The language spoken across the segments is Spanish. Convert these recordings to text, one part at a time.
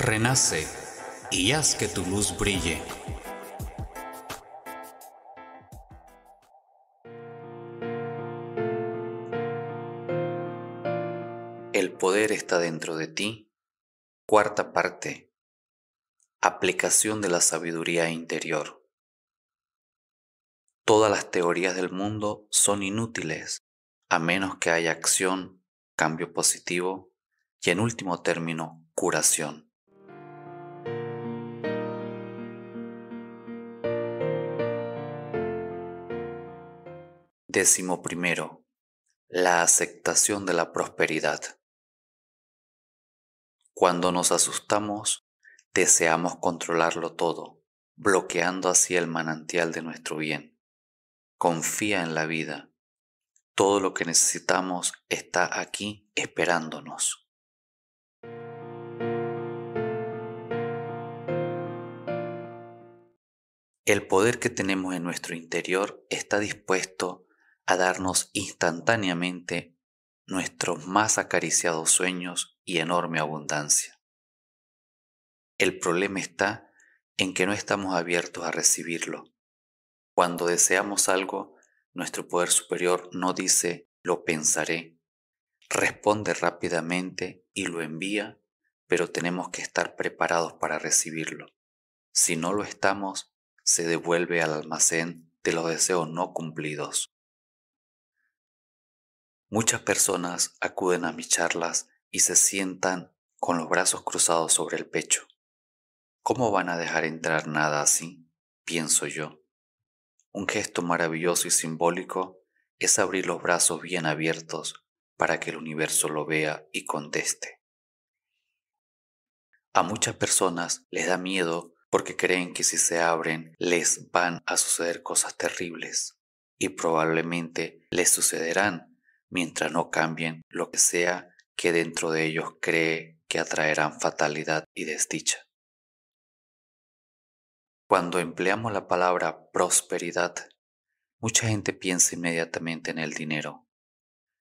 renace y haz que tu luz brille. El poder está dentro de ti. Cuarta parte. Aplicación de la sabiduría interior. Todas las teorías del mundo son inútiles a menos que haya acción, cambio positivo y en último término, curación. Décimo primero, la aceptación de la prosperidad. Cuando nos asustamos, deseamos controlarlo todo, bloqueando así el manantial de nuestro bien. Confía en la vida. Todo lo que necesitamos está aquí esperándonos. El poder que tenemos en nuestro interior está dispuesto a darnos instantáneamente nuestros más acariciados sueños y enorme abundancia. El problema está en que no estamos abiertos a recibirlo. Cuando deseamos algo, nuestro poder superior no dice lo pensaré, responde rápidamente y lo envía, pero tenemos que estar preparados para recibirlo. Si no lo estamos, se devuelve al almacén de los deseos no cumplidos. Muchas personas acuden a mis charlas y se sientan con los brazos cruzados sobre el pecho. ¿Cómo van a dejar entrar nada así? pienso yo. Un gesto maravilloso y simbólico es abrir los brazos bien abiertos para que el universo lo vea y conteste. A muchas personas les da miedo porque creen que si se abren les van a suceder cosas terribles y probablemente les sucederán mientras no cambien lo que sea que dentro de ellos cree que atraerán fatalidad y desdicha. Cuando empleamos la palabra prosperidad, mucha gente piensa inmediatamente en el dinero.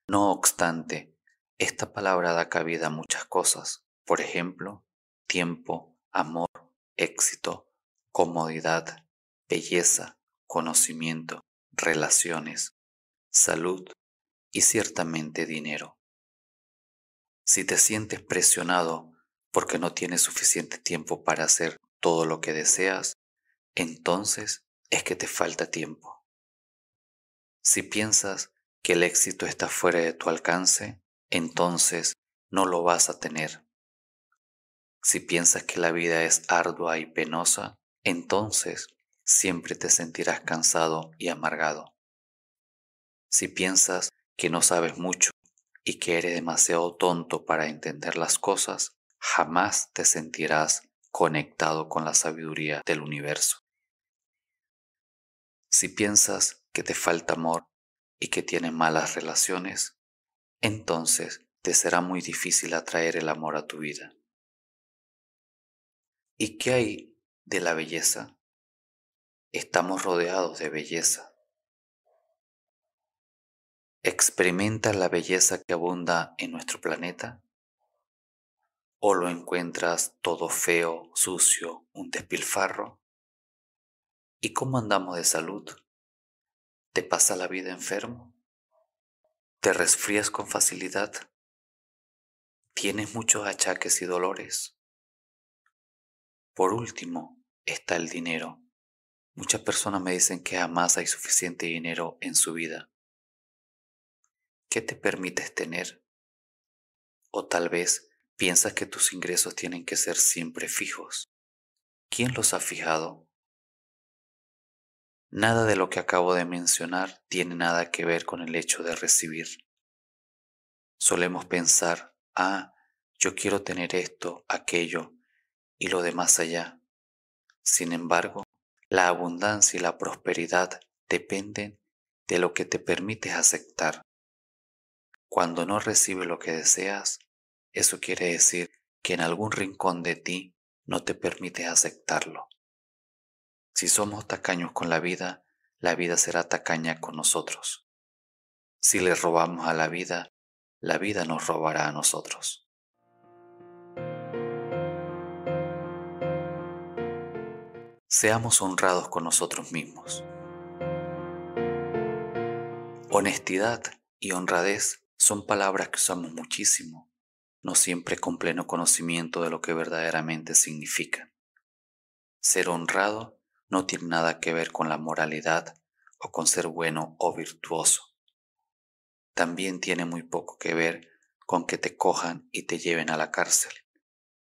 No obstante, esta palabra da cabida a muchas cosas, por ejemplo, tiempo, amor, éxito, comodidad, belleza, conocimiento, relaciones, salud, y ciertamente dinero. Si te sientes presionado porque no tienes suficiente tiempo para hacer todo lo que deseas, entonces es que te falta tiempo. Si piensas que el éxito está fuera de tu alcance, entonces no lo vas a tener. Si piensas que la vida es ardua y penosa, entonces siempre te sentirás cansado y amargado. Si piensas que no sabes mucho y que eres demasiado tonto para entender las cosas, jamás te sentirás conectado con la sabiduría del universo. Si piensas que te falta amor y que tienes malas relaciones, entonces te será muy difícil atraer el amor a tu vida. ¿Y qué hay de la belleza? Estamos rodeados de belleza. ¿Experimentas la belleza que abunda en nuestro planeta? ¿O lo encuentras todo feo, sucio, un despilfarro? ¿Y cómo andamos de salud? ¿Te pasa la vida enfermo? ¿Te resfrías con facilidad? ¿Tienes muchos achaques y dolores? Por último, está el dinero. Muchas personas me dicen que jamás hay suficiente dinero en su vida. ¿Qué te permites tener. O tal vez piensas que tus ingresos tienen que ser siempre fijos. ¿Quién los ha fijado? Nada de lo que acabo de mencionar tiene nada que ver con el hecho de recibir. Solemos pensar, ah, yo quiero tener esto, aquello y lo demás allá. Sin embargo, la abundancia y la prosperidad dependen de lo que te permites aceptar. Cuando no recibes lo que deseas, eso quiere decir que en algún rincón de ti no te permites aceptarlo. Si somos tacaños con la vida, la vida será tacaña con nosotros. Si le robamos a la vida, la vida nos robará a nosotros. Seamos honrados con nosotros mismos. Honestidad y honradez son palabras que usamos muchísimo, no siempre con pleno conocimiento de lo que verdaderamente significan. Ser honrado no tiene nada que ver con la moralidad o con ser bueno o virtuoso. También tiene muy poco que ver con que te cojan y te lleven a la cárcel.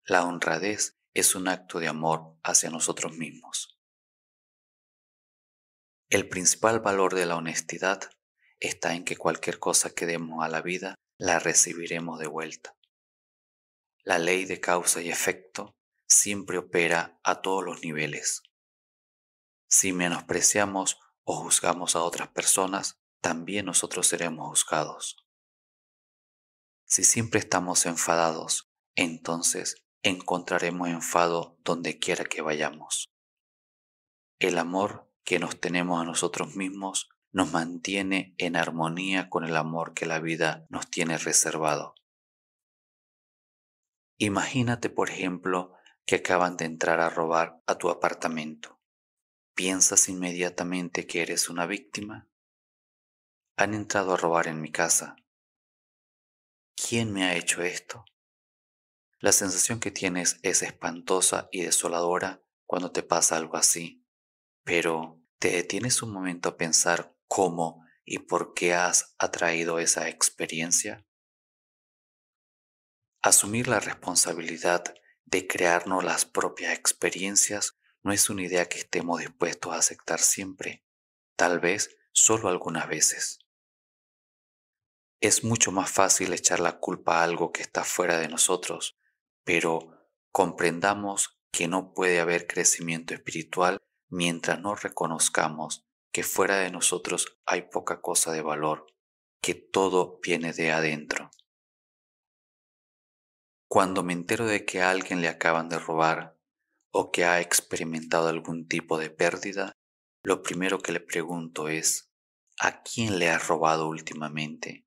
La honradez es un acto de amor hacia nosotros mismos. El principal valor de la honestidad está en que cualquier cosa que demos a la vida la recibiremos de vuelta. La ley de causa y efecto siempre opera a todos los niveles. Si menospreciamos o juzgamos a otras personas, también nosotros seremos juzgados. Si siempre estamos enfadados, entonces encontraremos enfado donde quiera que vayamos. El amor que nos tenemos a nosotros mismos nos mantiene en armonía con el amor que la vida nos tiene reservado. Imagínate, por ejemplo, que acaban de entrar a robar a tu apartamento. ¿Piensas inmediatamente que eres una víctima? Han entrado a robar en mi casa. ¿Quién me ha hecho esto? La sensación que tienes es espantosa y desoladora cuando te pasa algo así, pero ¿te detienes un momento a pensar cómo y por qué has atraído esa experiencia? Asumir la responsabilidad de crearnos las propias experiencias no es una idea que estemos dispuestos a aceptar siempre, tal vez solo algunas veces. Es mucho más fácil echar la culpa a algo que está fuera de nosotros, pero comprendamos que no puede haber crecimiento espiritual mientras no reconozcamos que fuera de nosotros hay poca cosa de valor, que todo viene de adentro. Cuando me entero de que a alguien le acaban de robar o que ha experimentado algún tipo de pérdida, lo primero que le pregunto es, ¿a quién le ha robado últimamente?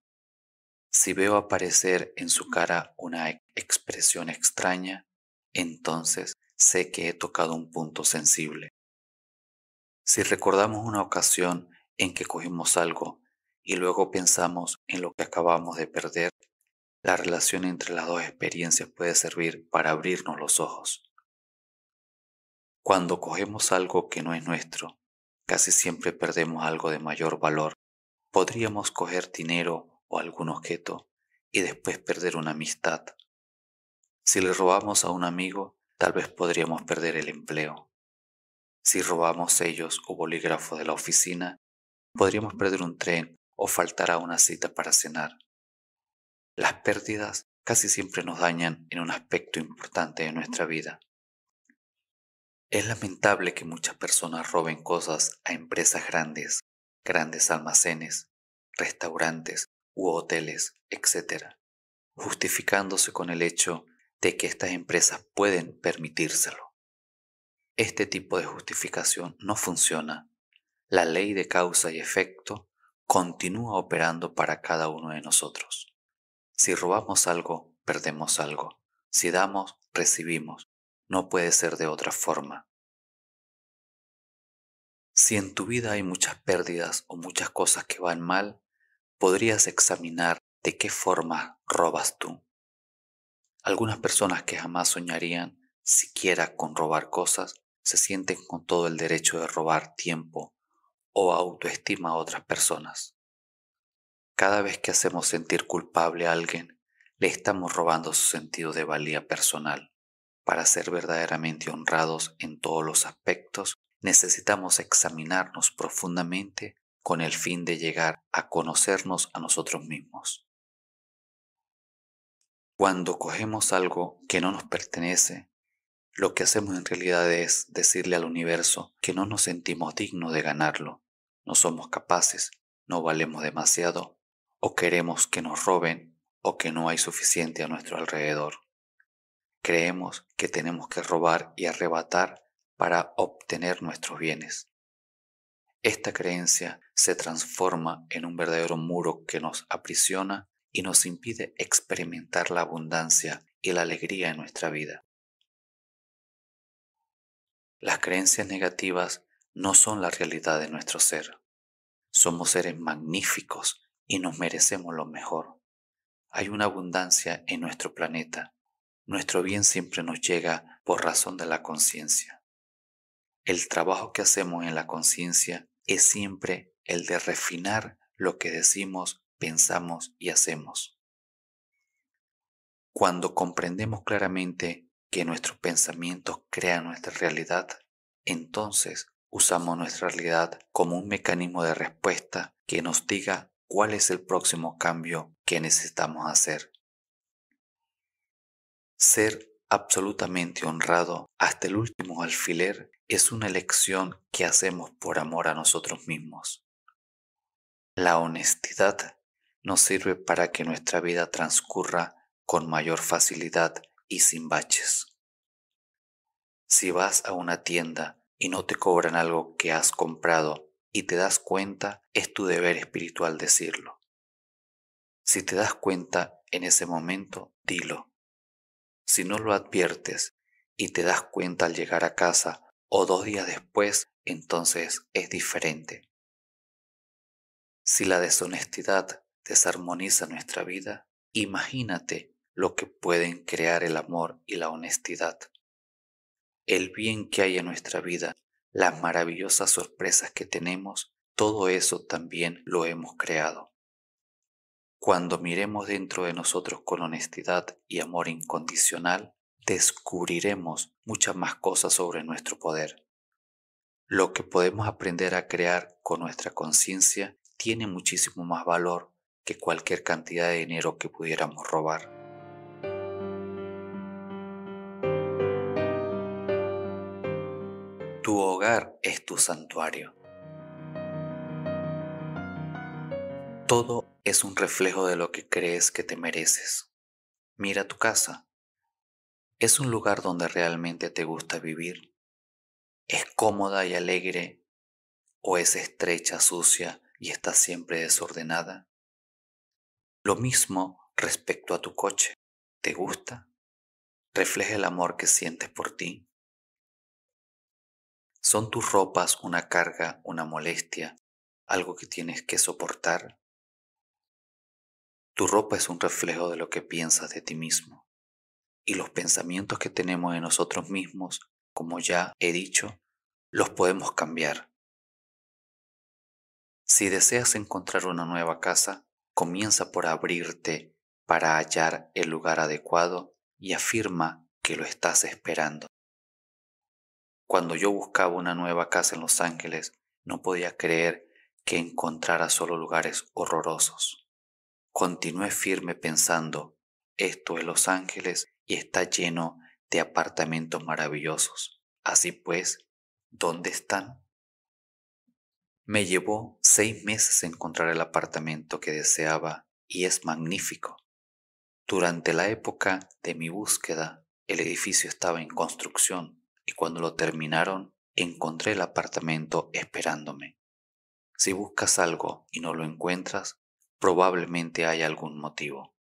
Si veo aparecer en su cara una expresión extraña, entonces sé que he tocado un punto sensible. Si recordamos una ocasión en que cogimos algo y luego pensamos en lo que acabamos de perder, la relación entre las dos experiencias puede servir para abrirnos los ojos. Cuando cogemos algo que no es nuestro, casi siempre perdemos algo de mayor valor. Podríamos coger dinero o algún objeto y después perder una amistad. Si le robamos a un amigo, tal vez podríamos perder el empleo. Si robamos sellos o bolígrafos de la oficina, podríamos perder un tren o faltará una cita para cenar. Las pérdidas casi siempre nos dañan en un aspecto importante de nuestra vida. Es lamentable que muchas personas roben cosas a empresas grandes, grandes almacenes, restaurantes u hoteles, etc., justificándose con el hecho de que estas empresas pueden permitírselo. Este tipo de justificación no funciona. La ley de causa y efecto continúa operando para cada uno de nosotros. Si robamos algo, perdemos algo. Si damos, recibimos. No puede ser de otra forma. Si en tu vida hay muchas pérdidas o muchas cosas que van mal, podrías examinar de qué forma robas tú. Algunas personas que jamás soñarían siquiera con robar cosas, se sienten con todo el derecho de robar tiempo o autoestima a otras personas. Cada vez que hacemos sentir culpable a alguien, le estamos robando su sentido de valía personal. Para ser verdaderamente honrados en todos los aspectos, necesitamos examinarnos profundamente con el fin de llegar a conocernos a nosotros mismos. Cuando cogemos algo que no nos pertenece, lo que hacemos en realidad es decirle al universo que no nos sentimos dignos de ganarlo, no somos capaces, no valemos demasiado, o queremos que nos roben, o que no hay suficiente a nuestro alrededor. Creemos que tenemos que robar y arrebatar para obtener nuestros bienes. Esta creencia se transforma en un verdadero muro que nos aprisiona y nos impide experimentar la abundancia y la alegría en nuestra vida. Las creencias negativas no son la realidad de nuestro ser. Somos seres magníficos y nos merecemos lo mejor. Hay una abundancia en nuestro planeta. Nuestro bien siempre nos llega por razón de la conciencia. El trabajo que hacemos en la conciencia es siempre el de refinar lo que decimos, pensamos y hacemos. Cuando comprendemos claramente que nuestros pensamientos crean nuestra realidad, entonces usamos nuestra realidad como un mecanismo de respuesta que nos diga cuál es el próximo cambio que necesitamos hacer. Ser absolutamente honrado hasta el último alfiler es una elección que hacemos por amor a nosotros mismos. La honestidad nos sirve para que nuestra vida transcurra con mayor facilidad y sin baches. Si vas a una tienda y no te cobran algo que has comprado y te das cuenta, es tu deber espiritual decirlo. Si te das cuenta en ese momento, dilo. Si no lo adviertes y te das cuenta al llegar a casa o dos días después, entonces es diferente. Si la deshonestidad desarmoniza nuestra vida, imagínate lo que pueden crear el amor y la honestidad. El bien que hay en nuestra vida, las maravillosas sorpresas que tenemos, todo eso también lo hemos creado. Cuando miremos dentro de nosotros con honestidad y amor incondicional, descubriremos muchas más cosas sobre nuestro poder. Lo que podemos aprender a crear con nuestra conciencia tiene muchísimo más valor que cualquier cantidad de dinero que pudiéramos robar. Tu hogar es tu santuario. Todo es un reflejo de lo que crees que te mereces. Mira tu casa. ¿Es un lugar donde realmente te gusta vivir? ¿Es cómoda y alegre? ¿O es estrecha, sucia y está siempre desordenada? Lo mismo respecto a tu coche. ¿Te gusta? ¿Refleja el amor que sientes por ti? ¿Son tus ropas una carga, una molestia, algo que tienes que soportar? Tu ropa es un reflejo de lo que piensas de ti mismo. Y los pensamientos que tenemos de nosotros mismos, como ya he dicho, los podemos cambiar. Si deseas encontrar una nueva casa, comienza por abrirte para hallar el lugar adecuado y afirma que lo estás esperando. Cuando yo buscaba una nueva casa en Los Ángeles, no podía creer que encontrara solo lugares horrorosos. Continué firme pensando, esto es Los Ángeles y está lleno de apartamentos maravillosos. Así pues, ¿dónde están? Me llevó seis meses encontrar el apartamento que deseaba y es magnífico. Durante la época de mi búsqueda, el edificio estaba en construcción y cuando lo terminaron encontré el apartamento esperándome. Si buscas algo y no lo encuentras, probablemente hay algún motivo.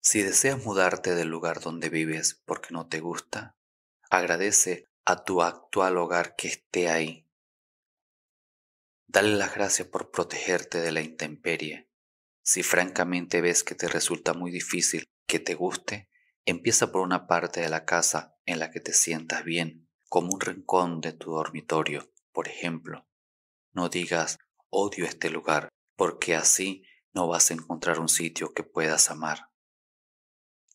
Si deseas mudarte del lugar donde vives porque no te gusta, agradece a tu actual hogar que esté ahí. Dale las gracias por protegerte de la intemperie. Si francamente ves que te resulta muy difícil que te guste, Empieza por una parte de la casa en la que te sientas bien, como un rincón de tu dormitorio, por ejemplo. No digas odio este lugar, porque así no vas a encontrar un sitio que puedas amar.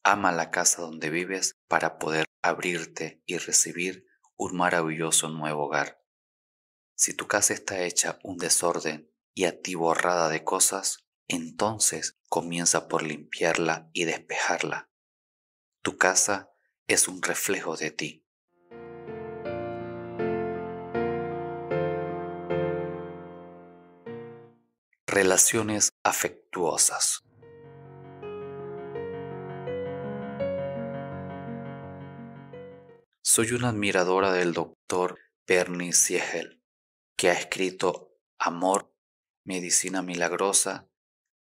Ama la casa donde vives para poder abrirte y recibir un maravilloso nuevo hogar. Si tu casa está hecha un desorden y a ti borrada de cosas, entonces comienza por limpiarla y despejarla. Tu casa es un reflejo de ti. Relaciones afectuosas. Soy una admiradora del doctor Bernie Siegel, que ha escrito Amor, Medicina Milagrosa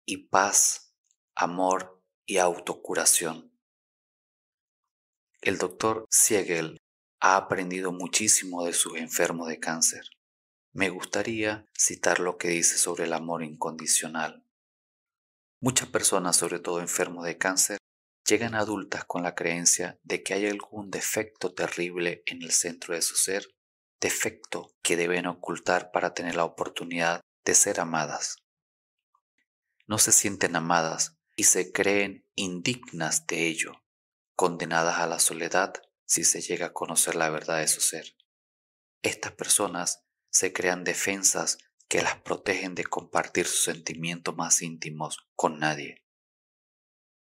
y Paz, Amor y Autocuración. El doctor Siegel ha aprendido muchísimo de sus enfermos de cáncer. Me gustaría citar lo que dice sobre el amor incondicional. Muchas personas, sobre todo enfermos de cáncer, llegan adultas con la creencia de que hay algún defecto terrible en el centro de su ser, defecto que deben ocultar para tener la oportunidad de ser amadas. No se sienten amadas y se creen indignas de ello condenadas a la soledad si se llega a conocer la verdad de su ser. Estas personas se crean defensas que las protegen de compartir sus sentimientos más íntimos con nadie.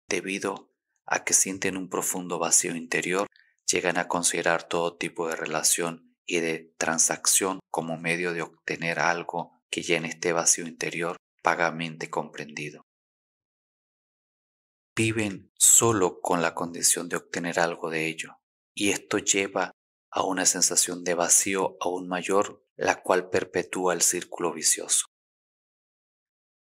Debido a que sienten un profundo vacío interior, llegan a considerar todo tipo de relación y de transacción como medio de obtener algo que llene este vacío interior vagamente comprendido viven solo con la condición de obtener algo de ello, y esto lleva a una sensación de vacío aún mayor, la cual perpetúa el círculo vicioso.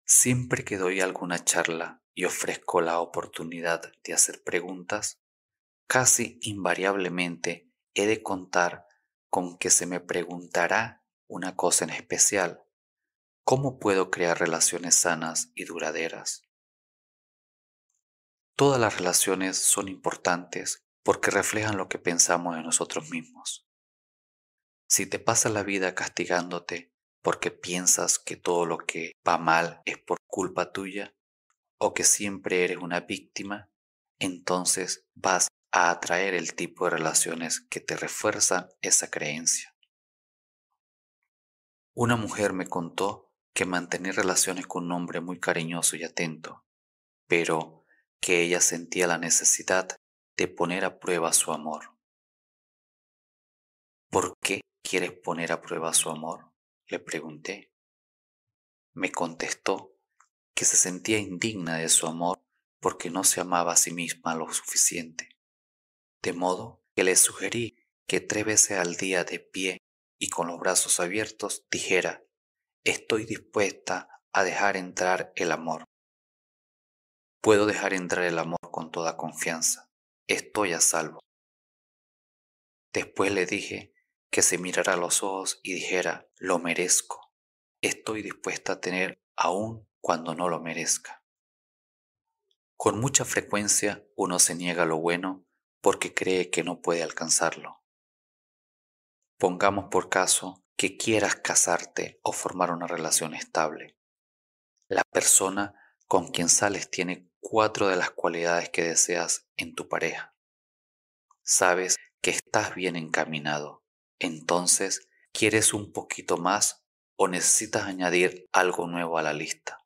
Siempre que doy alguna charla y ofrezco la oportunidad de hacer preguntas, casi invariablemente he de contar con que se me preguntará una cosa en especial. ¿Cómo puedo crear relaciones sanas y duraderas? Todas las relaciones son importantes porque reflejan lo que pensamos de nosotros mismos. Si te pasas la vida castigándote porque piensas que todo lo que va mal es por culpa tuya o que siempre eres una víctima, entonces vas a atraer el tipo de relaciones que te refuerzan esa creencia. Una mujer me contó que mantenía relaciones con un hombre muy cariñoso y atento, pero que ella sentía la necesidad de poner a prueba su amor. ¿Por qué quieres poner a prueba su amor? le pregunté. Me contestó que se sentía indigna de su amor porque no se amaba a sí misma lo suficiente. De modo que le sugerí que tres veces al día de pie y con los brazos abiertos dijera, estoy dispuesta a dejar entrar el amor. Puedo dejar entrar el amor con toda confianza. Estoy a salvo. Después le dije que se mirara a los ojos y dijera, lo merezco. Estoy dispuesta a tener aún cuando no lo merezca. Con mucha frecuencia uno se niega lo bueno porque cree que no puede alcanzarlo. Pongamos por caso que quieras casarte o formar una relación estable. La persona con quien sales tiene cuatro de las cualidades que deseas en tu pareja. Sabes que estás bien encaminado, entonces quieres un poquito más o necesitas añadir algo nuevo a la lista.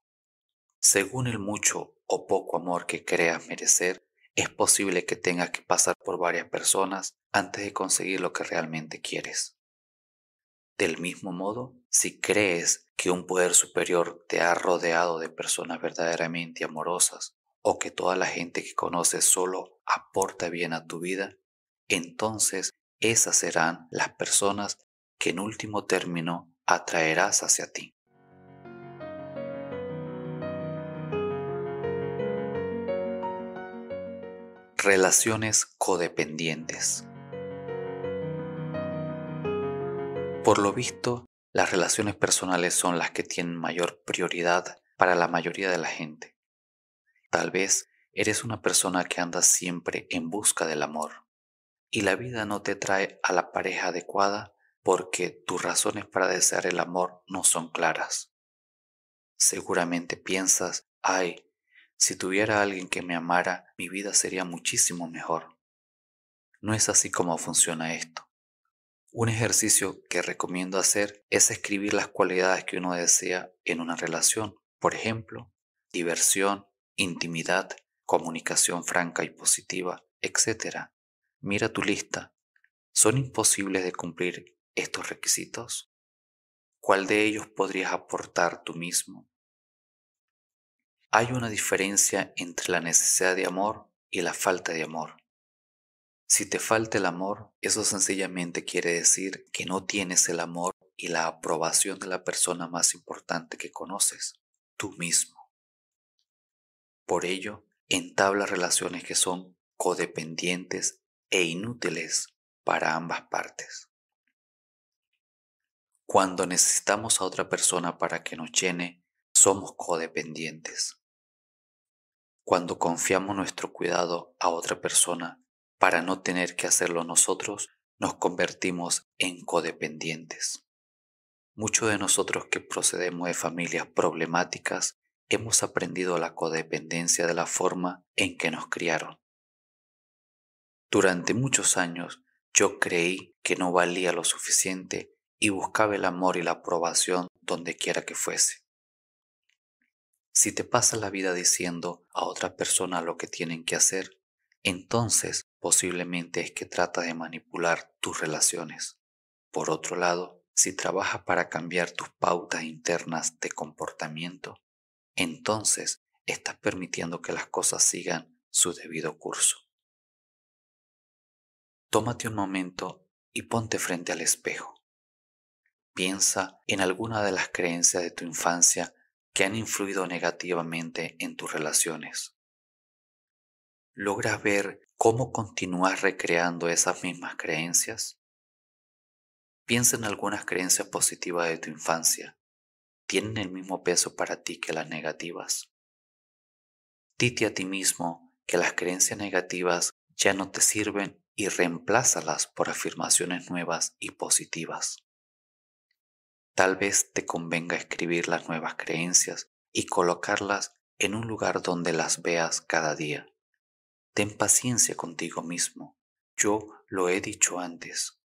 Según el mucho o poco amor que creas merecer, es posible que tengas que pasar por varias personas antes de conseguir lo que realmente quieres. Del mismo modo, si crees que un poder superior te ha rodeado de personas verdaderamente amorosas o que toda la gente que conoces solo aporta bien a tu vida, entonces esas serán las personas que en último término atraerás hacia ti. Relaciones codependientes. Por lo visto, las relaciones personales son las que tienen mayor prioridad para la mayoría de la gente. Tal vez eres una persona que anda siempre en busca del amor y la vida no te trae a la pareja adecuada porque tus razones para desear el amor no son claras. Seguramente piensas, ay, si tuviera alguien que me amara, mi vida sería muchísimo mejor. No es así como funciona esto. Un ejercicio que recomiendo hacer es escribir las cualidades que uno desea en una relación, por ejemplo, diversión, intimidad, comunicación franca y positiva, etc. Mira tu lista. ¿Son imposibles de cumplir estos requisitos? ¿Cuál de ellos podrías aportar tú mismo? Hay una diferencia entre la necesidad de amor y la falta de amor. Si te falta el amor, eso sencillamente quiere decir que no tienes el amor y la aprobación de la persona más importante que conoces, tú mismo. Por ello, entabla relaciones que son codependientes e inútiles para ambas partes. Cuando necesitamos a otra persona para que nos llene, somos codependientes. Cuando confiamos nuestro cuidado a otra persona para no tener que hacerlo nosotros, nos convertimos en codependientes. Muchos de nosotros que procedemos de familias problemáticas hemos aprendido la codependencia de la forma en que nos criaron. Durante muchos años yo creí que no valía lo suficiente y buscaba el amor y la aprobación donde quiera que fuese. Si te pasas la vida diciendo a otra persona lo que tienen que hacer, entonces posiblemente es que trata de manipular tus relaciones. Por otro lado, si trabajas para cambiar tus pautas internas de comportamiento, entonces estás permitiendo que las cosas sigan su debido curso. Tómate un momento y ponte frente al espejo. Piensa en alguna de las creencias de tu infancia que han influido negativamente en tus relaciones. ¿Logras ver cómo continúas recreando esas mismas creencias? Piensa en algunas creencias positivas de tu infancia tienen el mismo peso para ti que las negativas. Dite a ti mismo que las creencias negativas ya no te sirven y reemplázalas por afirmaciones nuevas y positivas. Tal vez te convenga escribir las nuevas creencias y colocarlas en un lugar donde las veas cada día. Ten paciencia contigo mismo. Yo lo he dicho antes.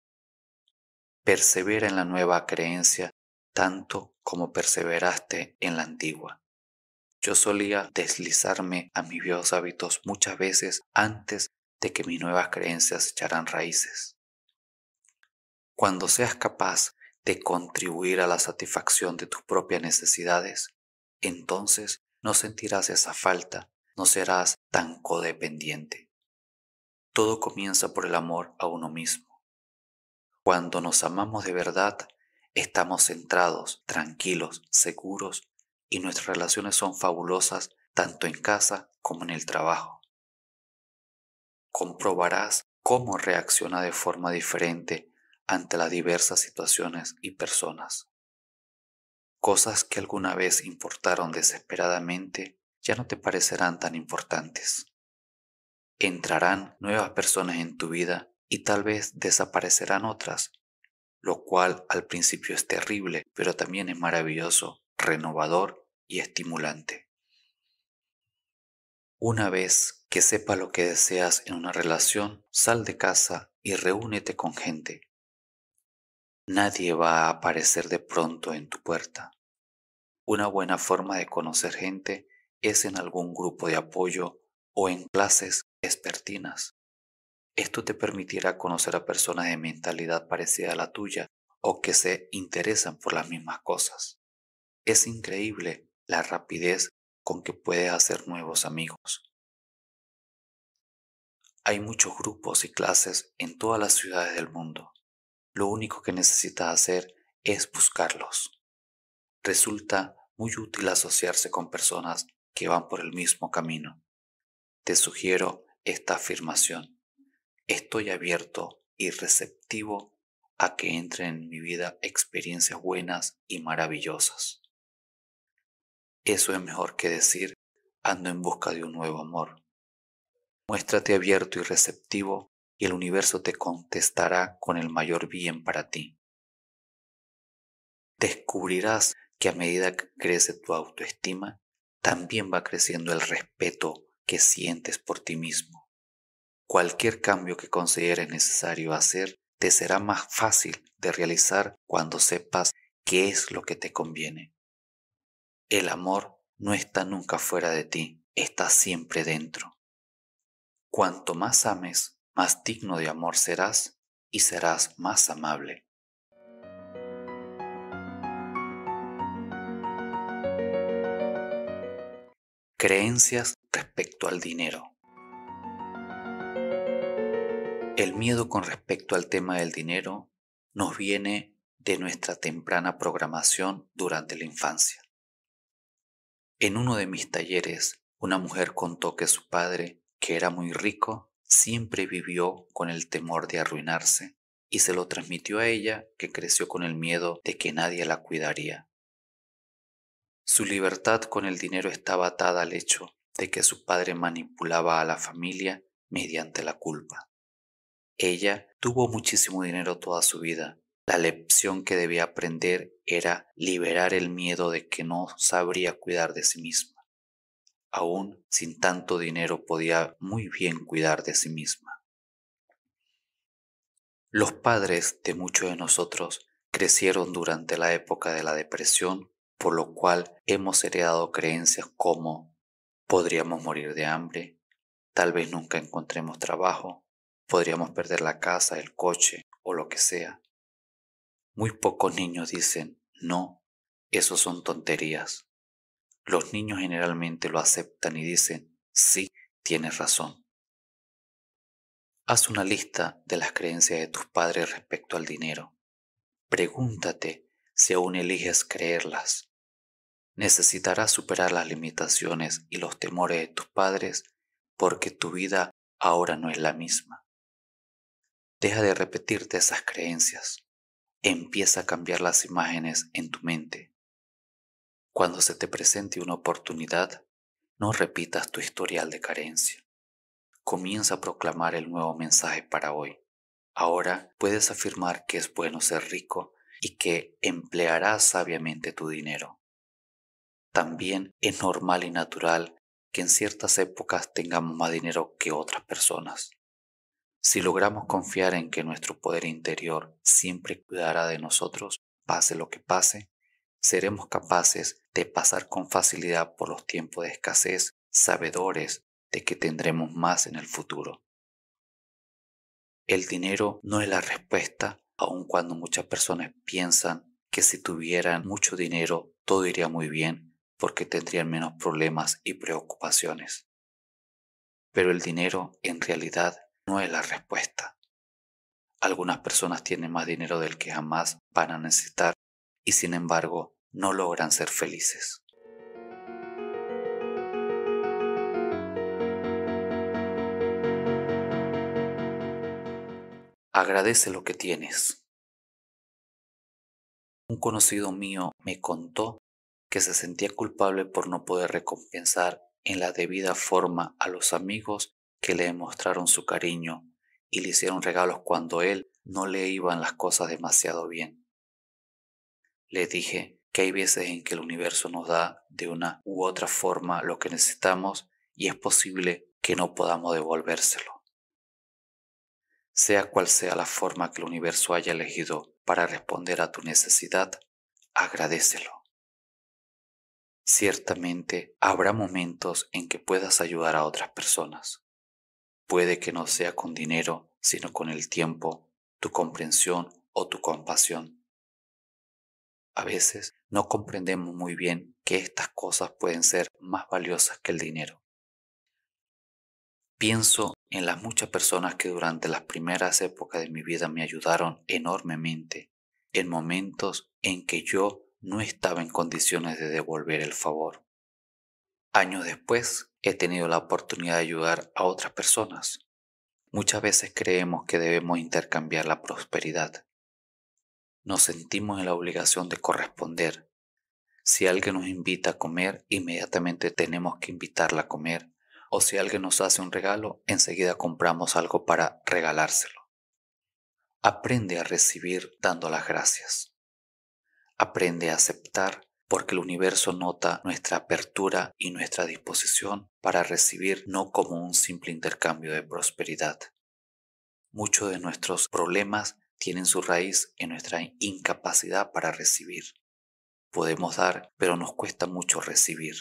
Persevera en la nueva creencia tanto como perseveraste en la antigua. Yo solía deslizarme a mis viejos hábitos muchas veces antes de que mis nuevas creencias echaran raíces. Cuando seas capaz de contribuir a la satisfacción de tus propias necesidades, entonces no sentirás esa falta, no serás tan codependiente. Todo comienza por el amor a uno mismo. Cuando nos amamos de verdad, Estamos centrados, tranquilos, seguros y nuestras relaciones son fabulosas tanto en casa como en el trabajo. Comprobarás cómo reacciona de forma diferente ante las diversas situaciones y personas. Cosas que alguna vez importaron desesperadamente ya no te parecerán tan importantes. Entrarán nuevas personas en tu vida y tal vez desaparecerán otras lo cual al principio es terrible, pero también es maravilloso, renovador y estimulante. Una vez que sepa lo que deseas en una relación, sal de casa y reúnete con gente. Nadie va a aparecer de pronto en tu puerta. Una buena forma de conocer gente es en algún grupo de apoyo o en clases expertinas. Esto te permitirá conocer a personas de mentalidad parecida a la tuya o que se interesan por las mismas cosas. Es increíble la rapidez con que puedes hacer nuevos amigos. Hay muchos grupos y clases en todas las ciudades del mundo. Lo único que necesitas hacer es buscarlos. Resulta muy útil asociarse con personas que van por el mismo camino. Te sugiero esta afirmación. Estoy abierto y receptivo a que entren en mi vida experiencias buenas y maravillosas. Eso es mejor que decir ando en busca de un nuevo amor. Muéstrate abierto y receptivo y el universo te contestará con el mayor bien para ti. Descubrirás que a medida que crece tu autoestima, también va creciendo el respeto que sientes por ti mismo. Cualquier cambio que consideres necesario hacer te será más fácil de realizar cuando sepas qué es lo que te conviene. El amor no está nunca fuera de ti, está siempre dentro. Cuanto más ames, más digno de amor serás y serás más amable. Creencias respecto al dinero. El miedo con respecto al tema del dinero nos viene de nuestra temprana programación durante la infancia. En uno de mis talleres, una mujer contó que su padre, que era muy rico, siempre vivió con el temor de arruinarse y se lo transmitió a ella que creció con el miedo de que nadie la cuidaría. Su libertad con el dinero estaba atada al hecho de que su padre manipulaba a la familia mediante la culpa. Ella tuvo muchísimo dinero toda su vida. La lección que debía aprender era liberar el miedo de que no sabría cuidar de sí misma. Aún sin tanto dinero podía muy bien cuidar de sí misma. Los padres de muchos de nosotros crecieron durante la época de la depresión, por lo cual hemos heredado creencias como podríamos morir de hambre, tal vez nunca encontremos trabajo, Podríamos perder la casa, el coche o lo que sea. Muy pocos niños dicen, no, eso son tonterías. Los niños generalmente lo aceptan y dicen, sí, tienes razón. Haz una lista de las creencias de tus padres respecto al dinero. Pregúntate si aún eliges creerlas. Necesitarás superar las limitaciones y los temores de tus padres porque tu vida ahora no es la misma. Deja de repetirte esas creencias. Empieza a cambiar las imágenes en tu mente. Cuando se te presente una oportunidad, no repitas tu historial de carencia. Comienza a proclamar el nuevo mensaje para hoy. Ahora puedes afirmar que es bueno ser rico y que emplearás sabiamente tu dinero. También es normal y natural que en ciertas épocas tengamos más dinero que otras personas. Si logramos confiar en que nuestro poder interior siempre cuidará de nosotros, pase lo que pase, seremos capaces de pasar con facilidad por los tiempos de escasez, sabedores de que tendremos más en el futuro. El dinero no es la respuesta, aun cuando muchas personas piensan que si tuvieran mucho dinero todo iría muy bien porque tendrían menos problemas y preocupaciones. Pero el dinero en realidad no es la respuesta. Algunas personas tienen más dinero del que jamás van a necesitar y sin embargo no logran ser felices. Agradece lo que tienes. Un conocido mío me contó que se sentía culpable por no poder recompensar en la debida forma a los amigos que le mostraron su cariño y le hicieron regalos cuando él no le iban las cosas demasiado bien. Le dije que hay veces en que el universo nos da de una u otra forma lo que necesitamos y es posible que no podamos devolvérselo. Sea cual sea la forma que el universo haya elegido para responder a tu necesidad, agradécelo Ciertamente habrá momentos en que puedas ayudar a otras personas Puede que no sea con dinero, sino con el tiempo, tu comprensión o tu compasión. A veces no comprendemos muy bien que estas cosas pueden ser más valiosas que el dinero. Pienso en las muchas personas que durante las primeras épocas de mi vida me ayudaron enormemente, en momentos en que yo no estaba en condiciones de devolver el favor. Años después, he tenido la oportunidad de ayudar a otras personas. Muchas veces creemos que debemos intercambiar la prosperidad. Nos sentimos en la obligación de corresponder. Si alguien nos invita a comer, inmediatamente tenemos que invitarla a comer. O si alguien nos hace un regalo, enseguida compramos algo para regalárselo. Aprende a recibir dando las gracias. Aprende a aceptar porque el universo nota nuestra apertura y nuestra disposición para recibir no como un simple intercambio de prosperidad. Muchos de nuestros problemas tienen su raíz en nuestra incapacidad para recibir. Podemos dar, pero nos cuesta mucho recibir.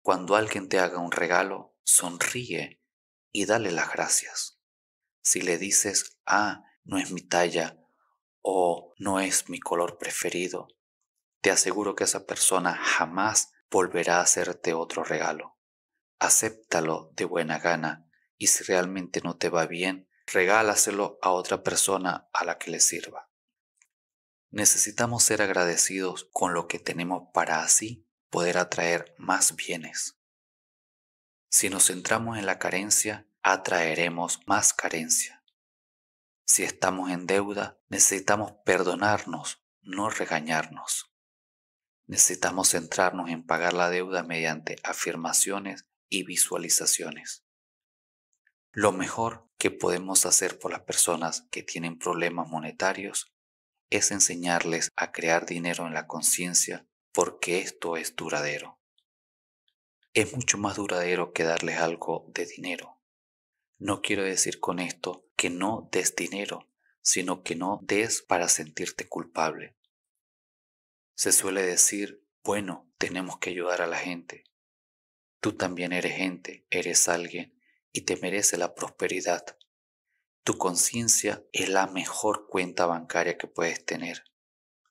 Cuando alguien te haga un regalo, sonríe y dale las gracias. Si le dices, ah, no es mi talla o no es mi color preferido, te aseguro que esa persona jamás volverá a hacerte otro regalo. Acéptalo de buena gana y si realmente no te va bien, regálaselo a otra persona a la que le sirva. Necesitamos ser agradecidos con lo que tenemos para así poder atraer más bienes. Si nos centramos en la carencia, atraeremos más carencia. Si estamos en deuda, necesitamos perdonarnos, no regañarnos. Necesitamos centrarnos en pagar la deuda mediante afirmaciones y visualizaciones. Lo mejor que podemos hacer por las personas que tienen problemas monetarios es enseñarles a crear dinero en la conciencia porque esto es duradero. Es mucho más duradero que darles algo de dinero. No quiero decir con esto que no des dinero, sino que no des para sentirte culpable. Se suele decir, bueno, tenemos que ayudar a la gente. Tú también eres gente, eres alguien y te merece la prosperidad. Tu conciencia es la mejor cuenta bancaria que puedes tener.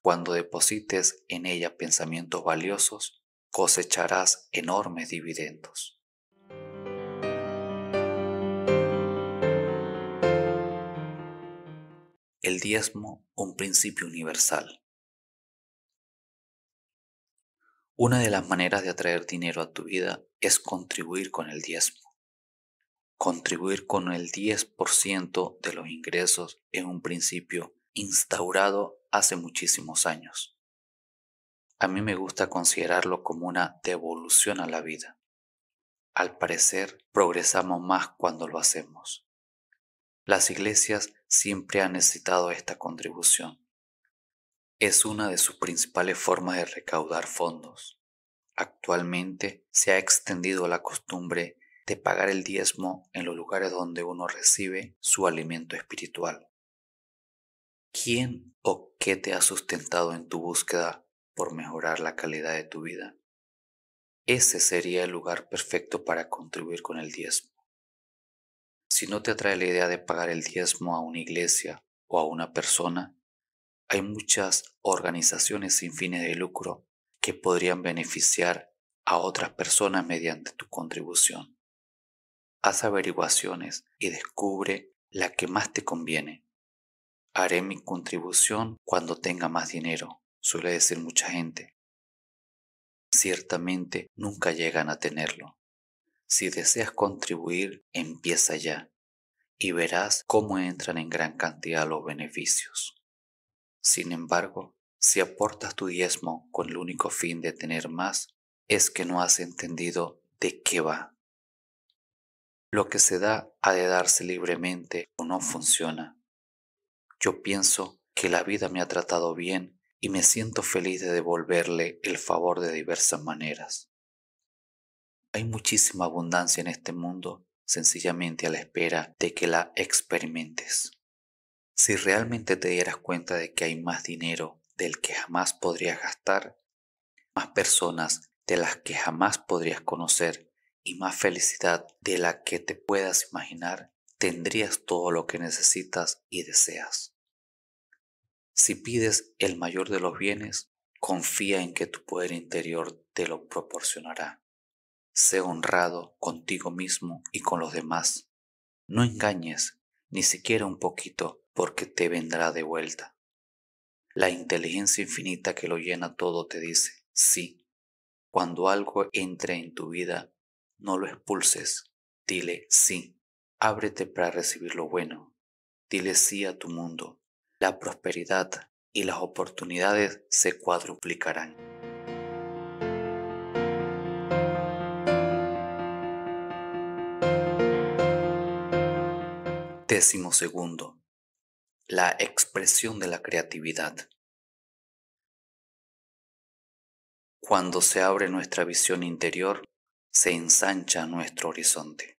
Cuando deposites en ella pensamientos valiosos, cosecharás enormes dividendos. El diezmo, un principio universal. Una de las maneras de atraer dinero a tu vida es contribuir con el diezmo. Contribuir con el 10% de los ingresos es un principio instaurado hace muchísimos años. A mí me gusta considerarlo como una devolución a la vida. Al parecer, progresamos más cuando lo hacemos. Las iglesias siempre han necesitado esta contribución es una de sus principales formas de recaudar fondos. Actualmente se ha extendido la costumbre de pagar el diezmo en los lugares donde uno recibe su alimento espiritual. ¿Quién o qué te ha sustentado en tu búsqueda por mejorar la calidad de tu vida? Ese sería el lugar perfecto para contribuir con el diezmo. Si no te atrae la idea de pagar el diezmo a una iglesia o a una persona, hay muchas organizaciones sin fines de lucro que podrían beneficiar a otras personas mediante tu contribución. Haz averiguaciones y descubre la que más te conviene. Haré mi contribución cuando tenga más dinero, suele decir mucha gente. Ciertamente nunca llegan a tenerlo. Si deseas contribuir, empieza ya y verás cómo entran en gran cantidad los beneficios. Sin embargo, si aportas tu diezmo con el único fin de tener más, es que no has entendido de qué va. Lo que se da ha de darse libremente o no funciona. Yo pienso que la vida me ha tratado bien y me siento feliz de devolverle el favor de diversas maneras. Hay muchísima abundancia en este mundo sencillamente a la espera de que la experimentes. Si realmente te dieras cuenta de que hay más dinero del que jamás podrías gastar, más personas de las que jamás podrías conocer y más felicidad de la que te puedas imaginar, tendrías todo lo que necesitas y deseas. Si pides el mayor de los bienes, confía en que tu poder interior te lo proporcionará. Sé honrado contigo mismo y con los demás. No engañes, ni siquiera un poquito, porque te vendrá de vuelta. La inteligencia infinita que lo llena todo te dice, sí, cuando algo entre en tu vida, no lo expulses, dile sí, ábrete para recibir lo bueno, dile sí a tu mundo, la prosperidad y las oportunidades se cuadruplicarán. Décimo segundo, la expresión de la creatividad. Cuando se abre nuestra visión interior, se ensancha nuestro horizonte.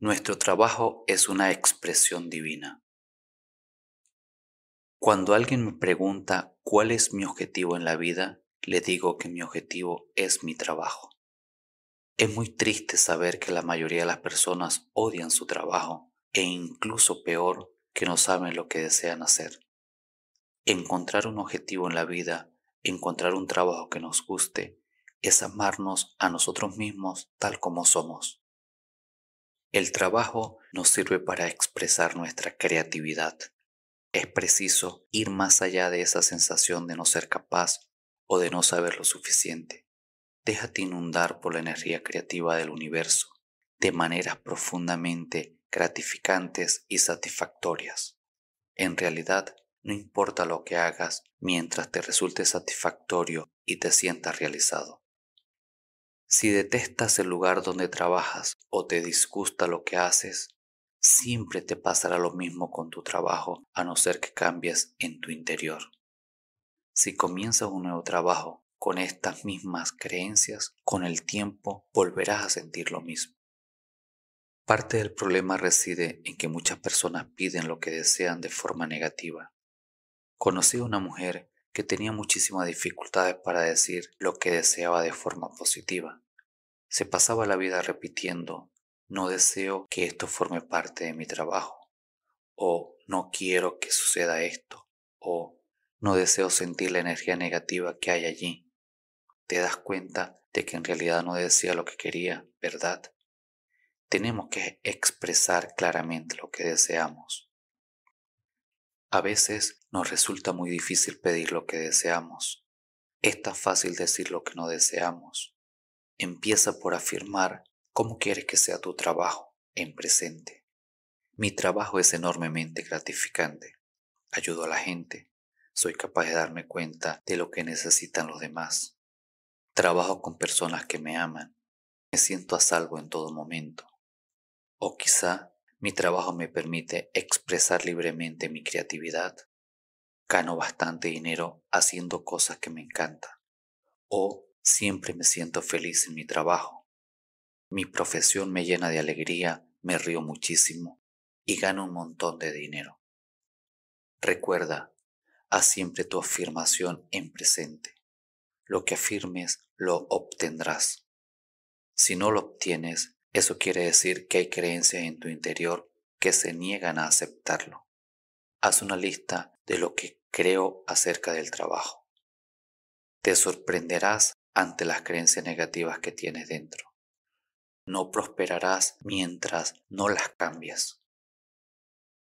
Nuestro trabajo es una expresión divina. Cuando alguien me pregunta cuál es mi objetivo en la vida, le digo que mi objetivo es mi trabajo. Es muy triste saber que la mayoría de las personas odian su trabajo e incluso peor que no saben lo que desean hacer. Encontrar un objetivo en la vida, encontrar un trabajo que nos guste, es amarnos a nosotros mismos tal como somos. El trabajo nos sirve para expresar nuestra creatividad. Es preciso ir más allá de esa sensación de no ser capaz o de no saber lo suficiente. Déjate inundar por la energía creativa del universo de maneras profundamente gratificantes y satisfactorias. En realidad, no importa lo que hagas mientras te resulte satisfactorio y te sientas realizado. Si detestas el lugar donde trabajas o te disgusta lo que haces, siempre te pasará lo mismo con tu trabajo a no ser que cambies en tu interior. Si comienzas un nuevo trabajo con estas mismas creencias, con el tiempo volverás a sentir lo mismo. Parte del problema reside en que muchas personas piden lo que desean de forma negativa. Conocí a una mujer que tenía muchísimas dificultades para decir lo que deseaba de forma positiva. Se pasaba la vida repitiendo, no deseo que esto forme parte de mi trabajo, o no quiero que suceda esto, o no deseo sentir la energía negativa que hay allí te das cuenta de que en realidad no decía lo que quería, ¿verdad? Tenemos que expresar claramente lo que deseamos. A veces nos resulta muy difícil pedir lo que deseamos. Es tan fácil decir lo que no deseamos. Empieza por afirmar cómo quieres que sea tu trabajo en presente. Mi trabajo es enormemente gratificante. Ayudo a la gente. Soy capaz de darme cuenta de lo que necesitan los demás. Trabajo con personas que me aman. Me siento a salvo en todo momento. O quizá mi trabajo me permite expresar libremente mi creatividad. Gano bastante dinero haciendo cosas que me encantan. O siempre me siento feliz en mi trabajo. Mi profesión me llena de alegría, me río muchísimo y gano un montón de dinero. Recuerda, haz siempre tu afirmación en presente. Lo que afirmes lo obtendrás. Si no lo obtienes, eso quiere decir que hay creencias en tu interior que se niegan a aceptarlo. Haz una lista de lo que creo acerca del trabajo. Te sorprenderás ante las creencias negativas que tienes dentro. No prosperarás mientras no las cambias.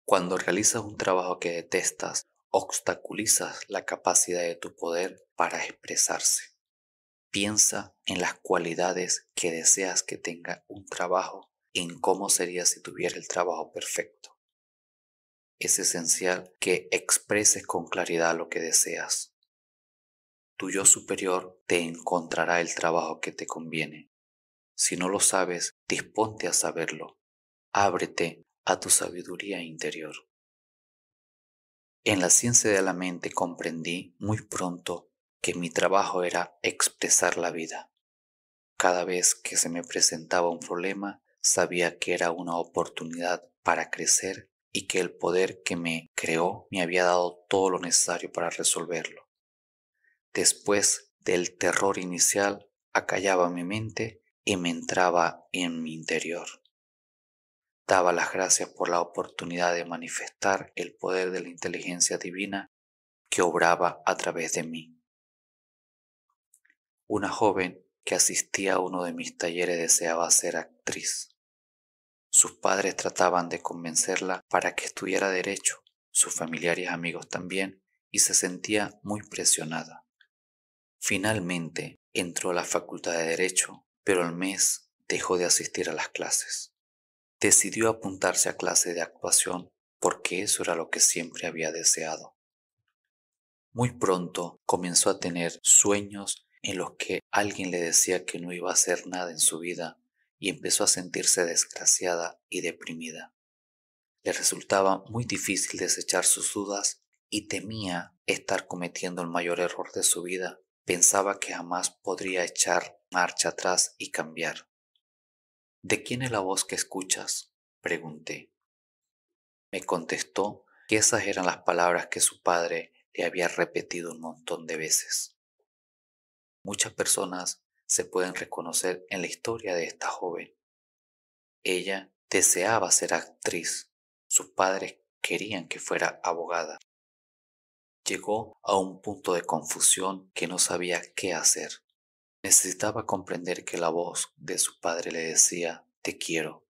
Cuando realizas un trabajo que detestas, obstaculizas la capacidad de tu poder para expresarse. Piensa en las cualidades que deseas que tenga un trabajo, en cómo sería si tuviera el trabajo perfecto. Es esencial que expreses con claridad lo que deseas. Tu yo superior te encontrará el trabajo que te conviene. Si no lo sabes, disponte a saberlo. Ábrete a tu sabiduría interior. En la ciencia de la mente comprendí muy pronto que mi trabajo era expresar la vida. Cada vez que se me presentaba un problema, sabía que era una oportunidad para crecer y que el poder que me creó me había dado todo lo necesario para resolverlo. Después del terror inicial, acallaba mi mente y me entraba en mi interior. Daba las gracias por la oportunidad de manifestar el poder de la inteligencia divina que obraba a través de mí. Una joven que asistía a uno de mis talleres deseaba ser actriz. Sus padres trataban de convencerla para que estudiara derecho, sus familiares y amigos también, y se sentía muy presionada. Finalmente entró a la Facultad de Derecho, pero al mes dejó de asistir a las clases. Decidió apuntarse a clase de actuación porque eso era lo que siempre había deseado. Muy pronto comenzó a tener sueños en los que alguien le decía que no iba a hacer nada en su vida y empezó a sentirse desgraciada y deprimida. Le resultaba muy difícil desechar sus dudas y temía estar cometiendo el mayor error de su vida. Pensaba que jamás podría echar marcha atrás y cambiar. ¿De quién es la voz que escuchas? pregunté. Me contestó que esas eran las palabras que su padre le había repetido un montón de veces muchas personas se pueden reconocer en la historia de esta joven. Ella deseaba ser actriz. Sus padres querían que fuera abogada. Llegó a un punto de confusión que no sabía qué hacer. Necesitaba comprender que la voz de su padre le decía, te quiero.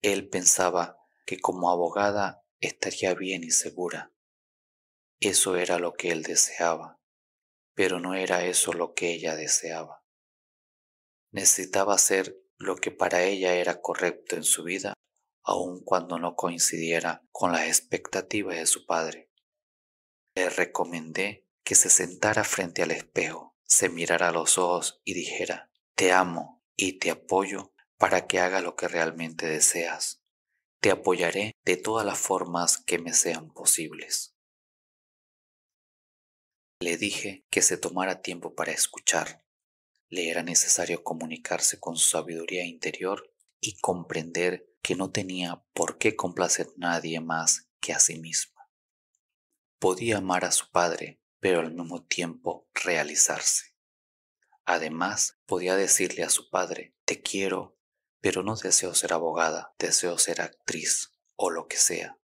Él pensaba que como abogada estaría bien y segura. Eso era lo que él deseaba pero no era eso lo que ella deseaba. Necesitaba hacer lo que para ella era correcto en su vida, aun cuando no coincidiera con las expectativas de su padre. Le recomendé que se sentara frente al espejo, se mirara los ojos y dijera, te amo y te apoyo para que hagas lo que realmente deseas. Te apoyaré de todas las formas que me sean posibles. Le dije que se tomara tiempo para escuchar. Le era necesario comunicarse con su sabiduría interior y comprender que no tenía por qué complacer a nadie más que a sí misma. Podía amar a su padre, pero al mismo tiempo realizarse. Además, podía decirle a su padre, te quiero, pero no deseo ser abogada, deseo ser actriz o lo que sea.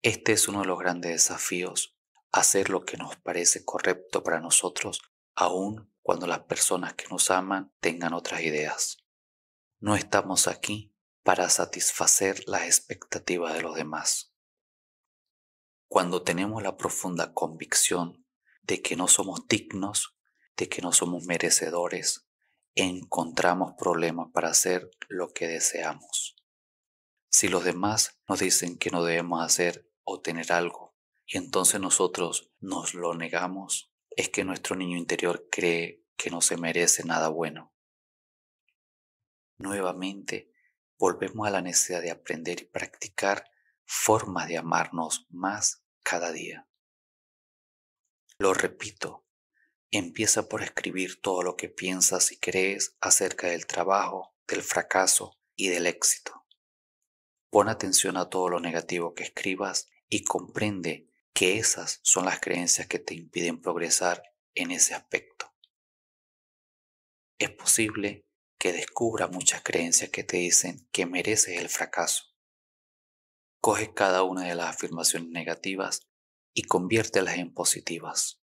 Este es uno de los grandes desafíos hacer lo que nos parece correcto para nosotros, aun cuando las personas que nos aman tengan otras ideas. No estamos aquí para satisfacer las expectativas de los demás. Cuando tenemos la profunda convicción de que no somos dignos, de que no somos merecedores, encontramos problemas para hacer lo que deseamos. Si los demás nos dicen que no debemos hacer o tener algo, y entonces nosotros nos lo negamos, es que nuestro niño interior cree que no se merece nada bueno. Nuevamente, volvemos a la necesidad de aprender y practicar formas de amarnos más cada día. Lo repito, empieza por escribir todo lo que piensas y crees acerca del trabajo, del fracaso y del éxito. Pon atención a todo lo negativo que escribas y comprende que esas son las creencias que te impiden progresar en ese aspecto. Es posible que descubra muchas creencias que te dicen que mereces el fracaso. Coge cada una de las afirmaciones negativas y conviértelas en positivas.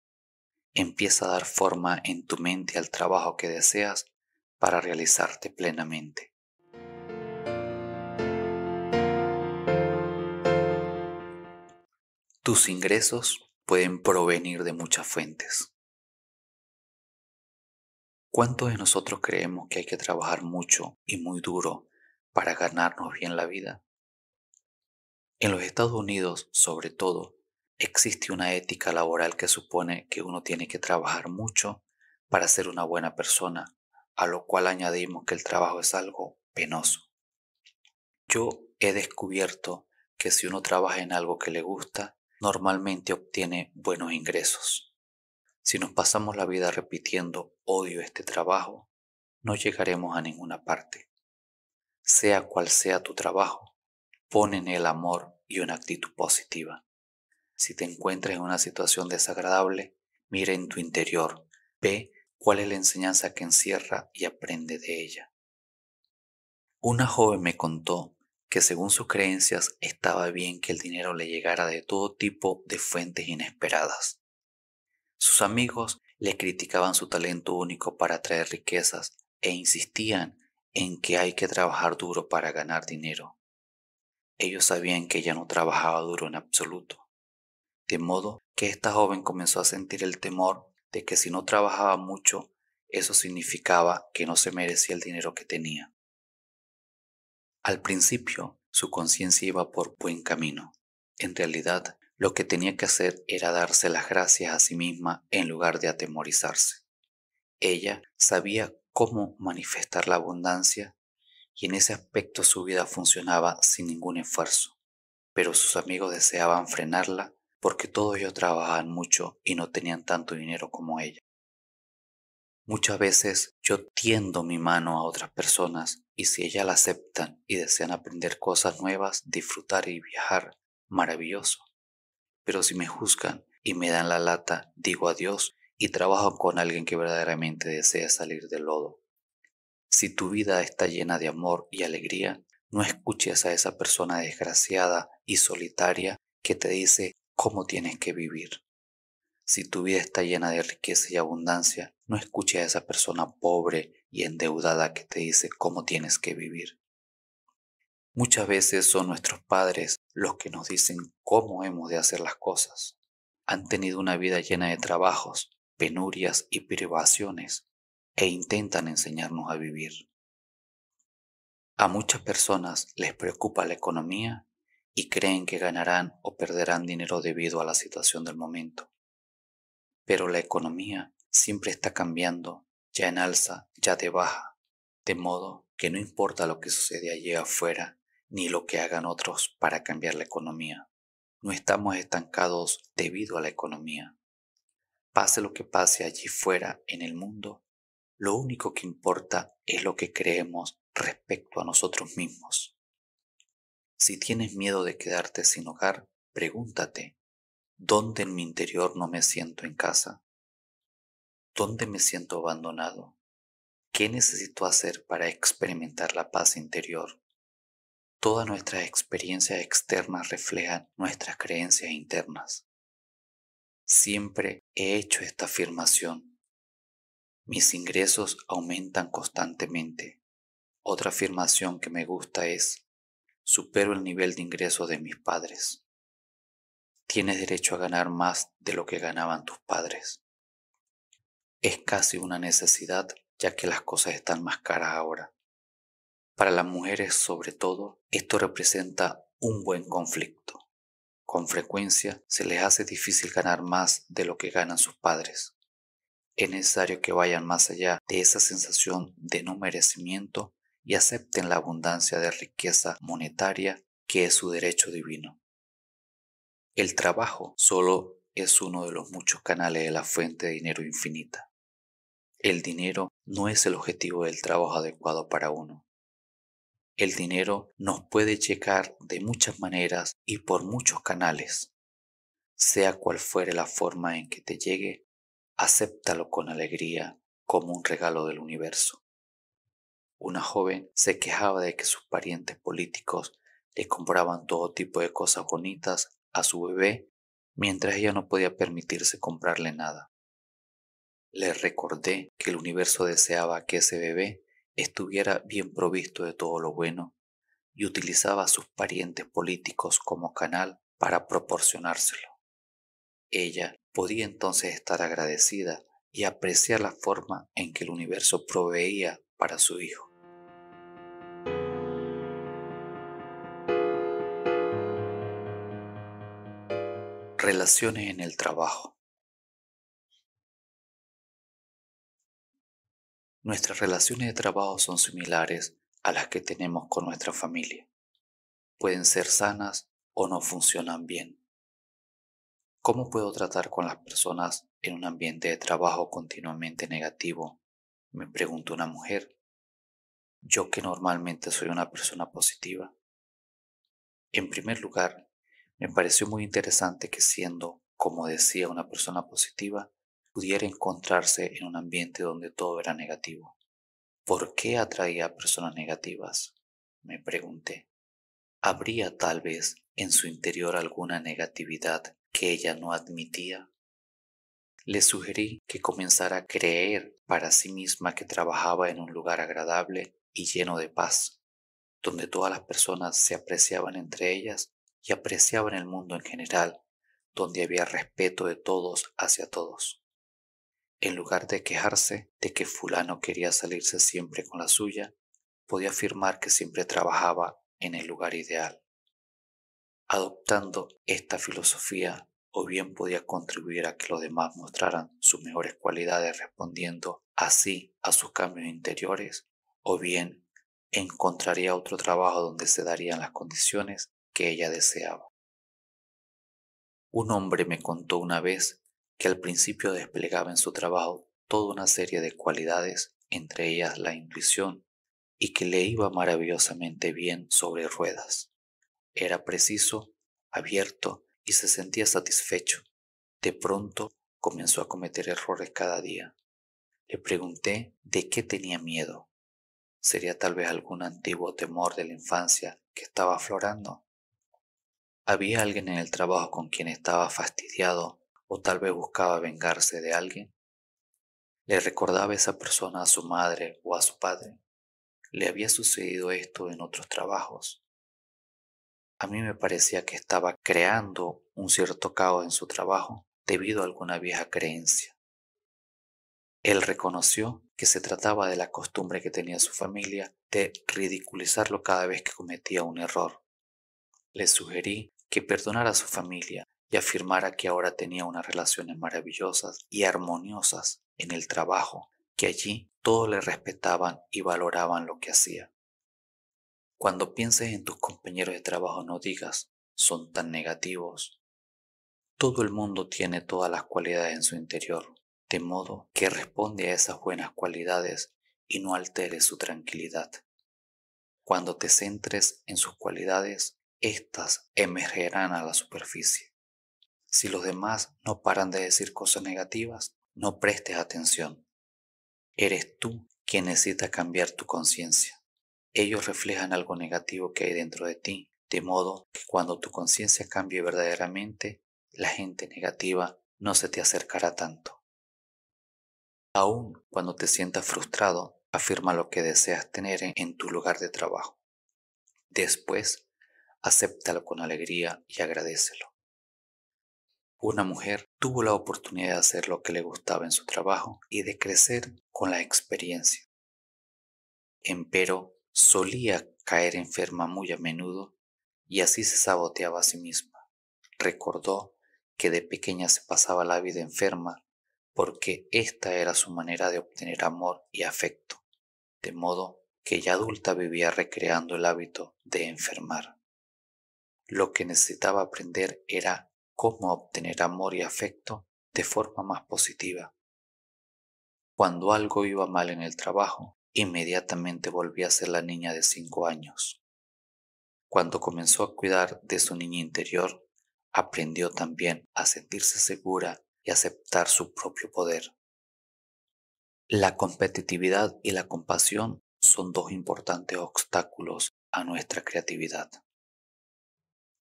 Empieza a dar forma en tu mente al trabajo que deseas para realizarte plenamente. Tus ingresos pueden provenir de muchas fuentes. ¿Cuántos de nosotros creemos que hay que trabajar mucho y muy duro para ganarnos bien la vida? En los Estados Unidos, sobre todo, existe una ética laboral que supone que uno tiene que trabajar mucho para ser una buena persona, a lo cual añadimos que el trabajo es algo penoso. Yo he descubierto que si uno trabaja en algo que le gusta, normalmente obtiene buenos ingresos. Si nos pasamos la vida repitiendo odio este trabajo, no llegaremos a ninguna parte. Sea cual sea tu trabajo, pon en el amor y una actitud positiva. Si te encuentras en una situación desagradable, mira en tu interior, ve cuál es la enseñanza que encierra y aprende de ella. Una joven me contó que según sus creencias estaba bien que el dinero le llegara de todo tipo de fuentes inesperadas. Sus amigos le criticaban su talento único para atraer riquezas e insistían en que hay que trabajar duro para ganar dinero. Ellos sabían que ella no trabajaba duro en absoluto. De modo que esta joven comenzó a sentir el temor de que si no trabajaba mucho, eso significaba que no se merecía el dinero que tenía. Al principio, su conciencia iba por buen camino. En realidad, lo que tenía que hacer era darse las gracias a sí misma en lugar de atemorizarse. Ella sabía cómo manifestar la abundancia y en ese aspecto su vida funcionaba sin ningún esfuerzo. Pero sus amigos deseaban frenarla porque todos ellos trabajaban mucho y no tenían tanto dinero como ella. Muchas veces yo tiendo mi mano a otras personas y si ellas la aceptan y desean aprender cosas nuevas, disfrutar y viajar, maravilloso. Pero si me juzgan y me dan la lata, digo adiós y trabajo con alguien que verdaderamente desea salir del lodo. Si tu vida está llena de amor y alegría, no escuches a esa persona desgraciada y solitaria que te dice cómo tienes que vivir. Si tu vida está llena de riqueza y abundancia, no escuche a esa persona pobre y endeudada que te dice cómo tienes que vivir. Muchas veces son nuestros padres los que nos dicen cómo hemos de hacer las cosas. Han tenido una vida llena de trabajos, penurias y privaciones e intentan enseñarnos a vivir. A muchas personas les preocupa la economía y creen que ganarán o perderán dinero debido a la situación del momento. Pero la economía siempre está cambiando, ya en alza, ya de baja, de modo que no importa lo que sucede allí afuera, ni lo que hagan otros para cambiar la economía. No estamos estancados debido a la economía. Pase lo que pase allí fuera en el mundo, lo único que importa es lo que creemos respecto a nosotros mismos. Si tienes miedo de quedarte sin hogar, pregúntate, ¿dónde en mi interior no me siento en casa? ¿Dónde me siento abandonado? ¿Qué necesito hacer para experimentar la paz interior? Todas nuestras experiencias externas reflejan nuestras creencias internas. Siempre he hecho esta afirmación. Mis ingresos aumentan constantemente. Otra afirmación que me gusta es, supero el nivel de ingresos de mis padres. Tienes derecho a ganar más de lo que ganaban tus padres es casi una necesidad ya que las cosas están más caras ahora. Para las mujeres sobre todo, esto representa un buen conflicto. Con frecuencia se les hace difícil ganar más de lo que ganan sus padres. Es necesario que vayan más allá de esa sensación de no merecimiento y acepten la abundancia de riqueza monetaria que es su derecho divino. El trabajo solo es uno de los muchos canales de la fuente de dinero infinita. El dinero no es el objetivo del trabajo adecuado para uno. El dinero nos puede checar de muchas maneras y por muchos canales. Sea cual fuere la forma en que te llegue, acéptalo con alegría como un regalo del universo. Una joven se quejaba de que sus parientes políticos le compraban todo tipo de cosas bonitas a su bebé mientras ella no podía permitirse comprarle nada. Le recordé que el universo deseaba que ese bebé estuviera bien provisto de todo lo bueno y utilizaba a sus parientes políticos como canal para proporcionárselo. Ella podía entonces estar agradecida y apreciar la forma en que el universo proveía para su hijo. Relaciones en el trabajo. Nuestras relaciones de trabajo son similares a las que tenemos con nuestra familia. Pueden ser sanas o no funcionan bien. ¿Cómo puedo tratar con las personas en un ambiente de trabajo continuamente negativo? Me pregunta una mujer. Yo que normalmente soy una persona positiva. En primer lugar, me pareció muy interesante que siendo, como decía, una persona positiva, pudiera encontrarse en un ambiente donde todo era negativo. ¿Por qué atraía a personas negativas? Me pregunté. ¿Habría tal vez en su interior alguna negatividad que ella no admitía? Le sugerí que comenzara a creer para sí misma que trabajaba en un lugar agradable y lleno de paz, donde todas las personas se apreciaban entre ellas y en el mundo en general, donde había respeto de todos hacia todos. En lugar de quejarse de que fulano quería salirse siempre con la suya, podía afirmar que siempre trabajaba en el lugar ideal. Adoptando esta filosofía, o bien podía contribuir a que los demás mostraran sus mejores cualidades respondiendo así a sus cambios interiores, o bien encontraría otro trabajo donde se darían las condiciones que ella deseaba. Un hombre me contó una vez que al principio desplegaba en su trabajo toda una serie de cualidades, entre ellas la intuición, y que le iba maravillosamente bien sobre ruedas. Era preciso, abierto y se sentía satisfecho. De pronto comenzó a cometer errores cada día. Le pregunté de qué tenía miedo. ¿Sería tal vez algún antiguo temor de la infancia que estaba aflorando? ¿Había alguien en el trabajo con quien estaba fastidiado o tal vez buscaba vengarse de alguien? ¿Le recordaba esa persona a su madre o a su padre? ¿Le había sucedido esto en otros trabajos? A mí me parecía que estaba creando un cierto caos en su trabajo debido a alguna vieja creencia. Él reconoció que se trataba de la costumbre que tenía su familia de ridiculizarlo cada vez que cometía un error. Le sugerí que perdonara a su familia y afirmara que ahora tenía unas relaciones maravillosas y armoniosas en el trabajo, que allí todos le respetaban y valoraban lo que hacía. Cuando pienses en tus compañeros de trabajo no digas, son tan negativos. Todo el mundo tiene todas las cualidades en su interior, de modo que responde a esas buenas cualidades y no altere su tranquilidad. Cuando te centres en sus cualidades, estas emergerán a la superficie. Si los demás no paran de decir cosas negativas, no prestes atención. Eres tú quien necesita cambiar tu conciencia. Ellos reflejan algo negativo que hay dentro de ti, de modo que cuando tu conciencia cambie verdaderamente, la gente negativa no se te acercará tanto. Aun cuando te sientas frustrado, afirma lo que deseas tener en tu lugar de trabajo. Después, acéptalo con alegría y agradecelo. Una mujer tuvo la oportunidad de hacer lo que le gustaba en su trabajo y de crecer con la experiencia. Empero solía caer enferma muy a menudo y así se saboteaba a sí misma. Recordó que de pequeña se pasaba la vida enferma porque esta era su manera de obtener amor y afecto, de modo que ya adulta vivía recreando el hábito de enfermar. Lo que necesitaba aprender era cómo obtener amor y afecto de forma más positiva. Cuando algo iba mal en el trabajo, inmediatamente volví a ser la niña de cinco años. Cuando comenzó a cuidar de su niña interior, aprendió también a sentirse segura y aceptar su propio poder. La competitividad y la compasión son dos importantes obstáculos a nuestra creatividad.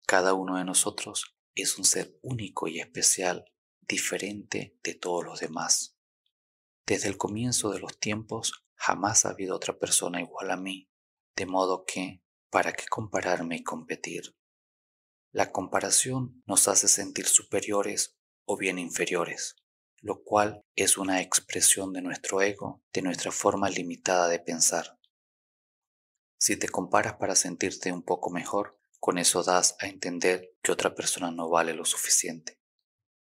Cada uno de nosotros es un ser único y especial, diferente de todos los demás. Desde el comienzo de los tiempos jamás ha habido otra persona igual a mí, de modo que, ¿para qué compararme y competir? La comparación nos hace sentir superiores o bien inferiores, lo cual es una expresión de nuestro ego, de nuestra forma limitada de pensar. Si te comparas para sentirte un poco mejor, con eso das a entender que otra persona no vale lo suficiente.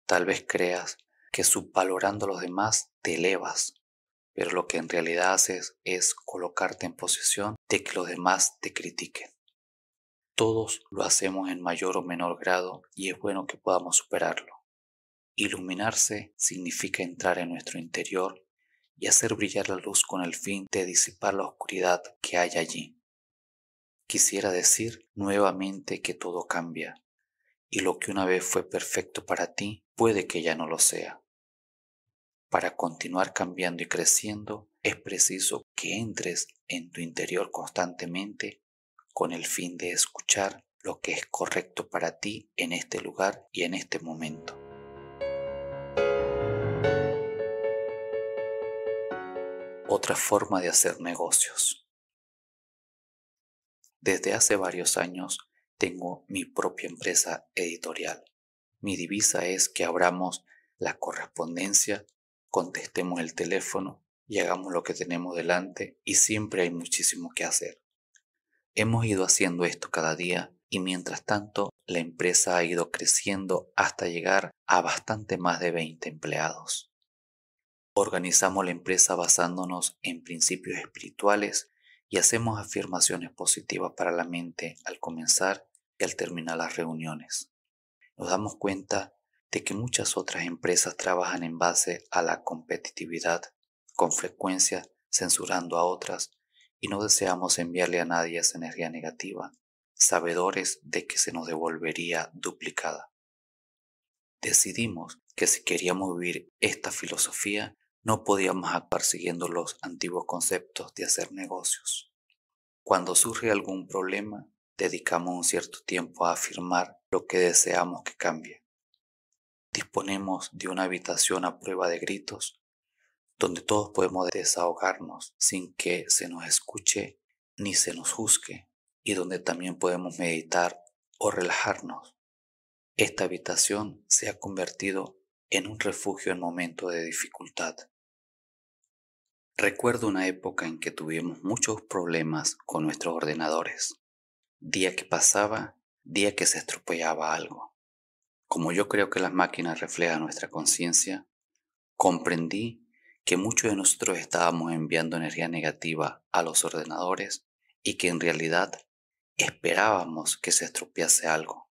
Tal vez creas que subvalorando a los demás te elevas, pero lo que en realidad haces es colocarte en posición de que los demás te critiquen. Todos lo hacemos en mayor o menor grado y es bueno que podamos superarlo. Iluminarse significa entrar en nuestro interior y hacer brillar la luz con el fin de disipar la oscuridad que hay allí quisiera decir nuevamente que todo cambia, y lo que una vez fue perfecto para ti puede que ya no lo sea. Para continuar cambiando y creciendo es preciso que entres en tu interior constantemente con el fin de escuchar lo que es correcto para ti en este lugar y en este momento. Otra forma de hacer negocios. Desde hace varios años tengo mi propia empresa editorial. Mi divisa es que abramos la correspondencia, contestemos el teléfono y hagamos lo que tenemos delante y siempre hay muchísimo que hacer. Hemos ido haciendo esto cada día y mientras tanto la empresa ha ido creciendo hasta llegar a bastante más de 20 empleados. Organizamos la empresa basándonos en principios espirituales y hacemos afirmaciones positivas para la mente al comenzar y al terminar las reuniones. Nos damos cuenta de que muchas otras empresas trabajan en base a la competitividad, con frecuencia censurando a otras, y no deseamos enviarle a nadie esa energía negativa, sabedores de que se nos devolvería duplicada. Decidimos que si queríamos vivir esta filosofía, no podíamos actuar siguiendo los antiguos conceptos de hacer negocios. Cuando surge algún problema, dedicamos un cierto tiempo a afirmar lo que deseamos que cambie. Disponemos de una habitación a prueba de gritos, donde todos podemos desahogarnos sin que se nos escuche ni se nos juzgue, y donde también podemos meditar o relajarnos. Esta habitación se ha convertido en un refugio en momentos de dificultad. Recuerdo una época en que tuvimos muchos problemas con nuestros ordenadores. Día que pasaba, día que se estropeaba algo. Como yo creo que las máquinas reflejan nuestra conciencia, comprendí que muchos de nosotros estábamos enviando energía negativa a los ordenadores y que en realidad esperábamos que se estropease algo.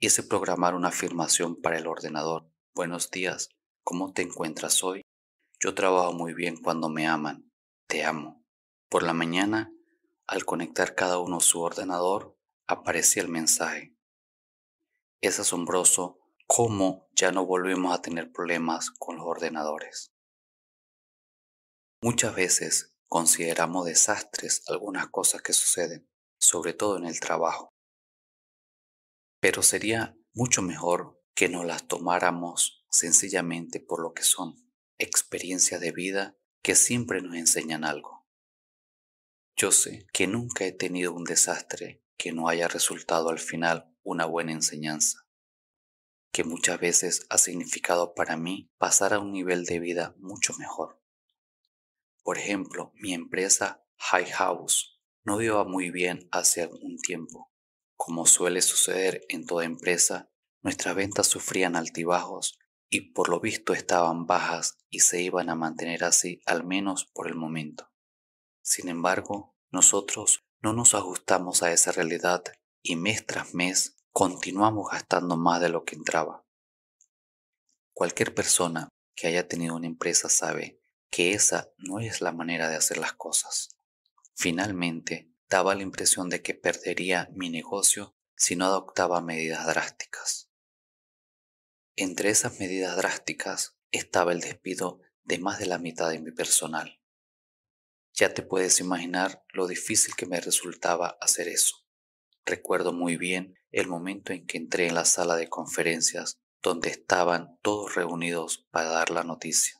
Hice programar una afirmación para el ordenador. Buenos días, ¿cómo te encuentras hoy? Yo trabajo muy bien cuando me aman. Te amo. Por la mañana, al conectar cada uno su ordenador, aparecía el mensaje. Es asombroso cómo ya no volvemos a tener problemas con los ordenadores. Muchas veces consideramos desastres algunas cosas que suceden, sobre todo en el trabajo. Pero sería mucho mejor que nos las tomáramos sencillamente por lo que son experiencias de vida que siempre nos enseñan algo. Yo sé que nunca he tenido un desastre que no haya resultado al final una buena enseñanza, que muchas veces ha significado para mí pasar a un nivel de vida mucho mejor. Por ejemplo, mi empresa High House no iba muy bien hace algún tiempo. Como suele suceder en toda empresa, nuestras ventas sufrían altibajos y por lo visto estaban bajas y se iban a mantener así al menos por el momento. Sin embargo, nosotros no nos ajustamos a esa realidad y mes tras mes continuamos gastando más de lo que entraba. Cualquier persona que haya tenido una empresa sabe que esa no es la manera de hacer las cosas. Finalmente, daba la impresión de que perdería mi negocio si no adoptaba medidas drásticas. Entre esas medidas drásticas estaba el despido de más de la mitad de mi personal. Ya te puedes imaginar lo difícil que me resultaba hacer eso. Recuerdo muy bien el momento en que entré en la sala de conferencias donde estaban todos reunidos para dar la noticia.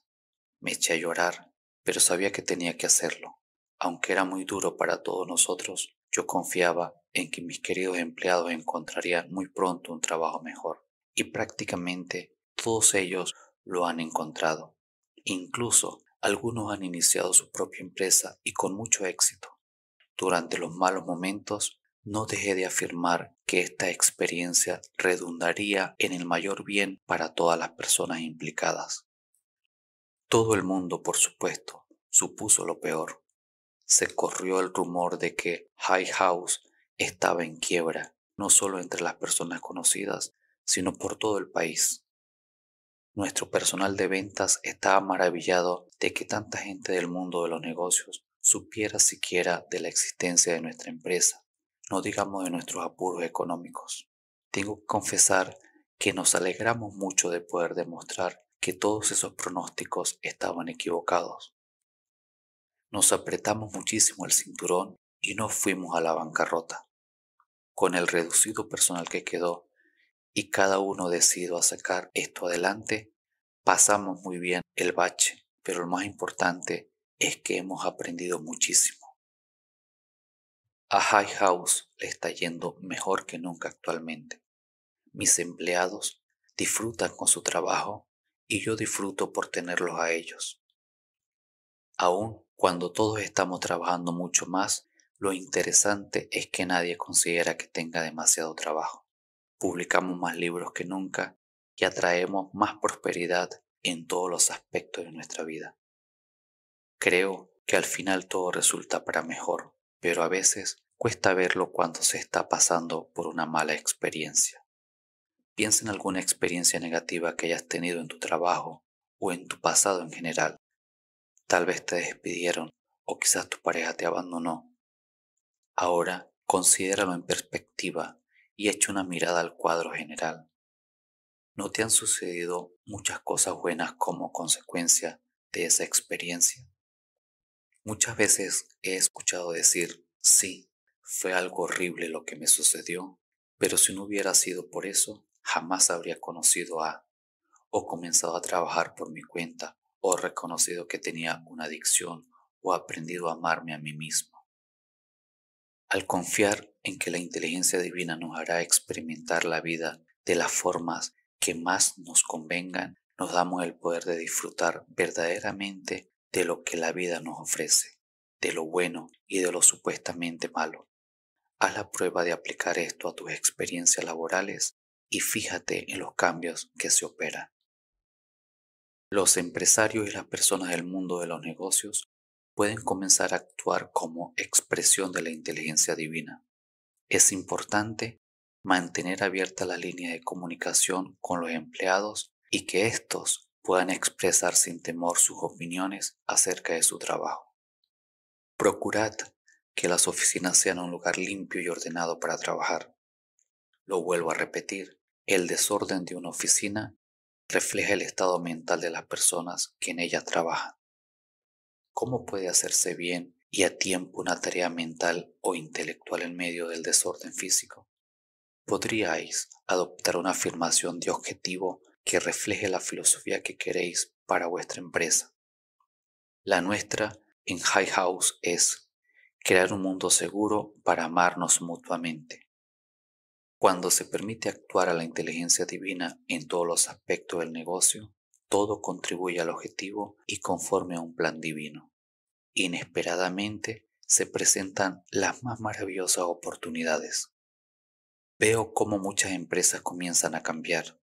Me eché a llorar, pero sabía que tenía que hacerlo. Aunque era muy duro para todos nosotros, yo confiaba en que mis queridos empleados encontrarían muy pronto un trabajo mejor y prácticamente todos ellos lo han encontrado. Incluso algunos han iniciado su propia empresa y con mucho éxito. Durante los malos momentos, no dejé de afirmar que esta experiencia redundaría en el mayor bien para todas las personas implicadas. Todo el mundo, por supuesto, supuso lo peor. Se corrió el rumor de que High House estaba en quiebra, no solo entre las personas conocidas, sino por todo el país. Nuestro personal de ventas estaba maravillado de que tanta gente del mundo de los negocios supiera siquiera de la existencia de nuestra empresa, no digamos de nuestros apuros económicos. Tengo que confesar que nos alegramos mucho de poder demostrar que todos esos pronósticos estaban equivocados. Nos apretamos muchísimo el cinturón y no fuimos a la bancarrota. Con el reducido personal que quedó, y cada uno decido a sacar esto adelante, pasamos muy bien el bache, pero lo más importante es que hemos aprendido muchísimo. A High House le está yendo mejor que nunca actualmente. Mis empleados disfrutan con su trabajo y yo disfruto por tenerlos a ellos. Aun cuando todos estamos trabajando mucho más, lo interesante es que nadie considera que tenga demasiado trabajo publicamos más libros que nunca y atraemos más prosperidad en todos los aspectos de nuestra vida. Creo que al final todo resulta para mejor, pero a veces cuesta verlo cuando se está pasando por una mala experiencia. Piensa en alguna experiencia negativa que hayas tenido en tu trabajo o en tu pasado en general. Tal vez te despidieron o quizás tu pareja te abandonó. Ahora considéralo en perspectiva y hecho una mirada al cuadro general. ¿No te han sucedido muchas cosas buenas como consecuencia de esa experiencia? Muchas veces he escuchado decir, sí, fue algo horrible lo que me sucedió, pero si no hubiera sido por eso, jamás habría conocido a, o comenzado a trabajar por mi cuenta, o reconocido que tenía una adicción, o aprendido a amarme a mí mismo. Al confiar en que la inteligencia divina nos hará experimentar la vida de las formas que más nos convengan, nos damos el poder de disfrutar verdaderamente de lo que la vida nos ofrece, de lo bueno y de lo supuestamente malo. Haz la prueba de aplicar esto a tus experiencias laborales y fíjate en los cambios que se operan. Los empresarios y las personas del mundo de los negocios pueden comenzar a actuar como expresión de la inteligencia divina. Es importante mantener abierta la línea de comunicación con los empleados y que éstos puedan expresar sin temor sus opiniones acerca de su trabajo. Procurad que las oficinas sean un lugar limpio y ordenado para trabajar. Lo vuelvo a repetir, el desorden de una oficina refleja el estado mental de las personas que en ella trabajan cómo puede hacerse bien y a tiempo una tarea mental o intelectual en medio del desorden físico. Podríais adoptar una afirmación de objetivo que refleje la filosofía que queréis para vuestra empresa. La nuestra en High House es crear un mundo seguro para amarnos mutuamente. Cuando se permite actuar a la inteligencia divina en todos los aspectos del negocio, todo contribuye al objetivo y conforme a un plan divino inesperadamente se presentan las más maravillosas oportunidades. Veo cómo muchas empresas comienzan a cambiar.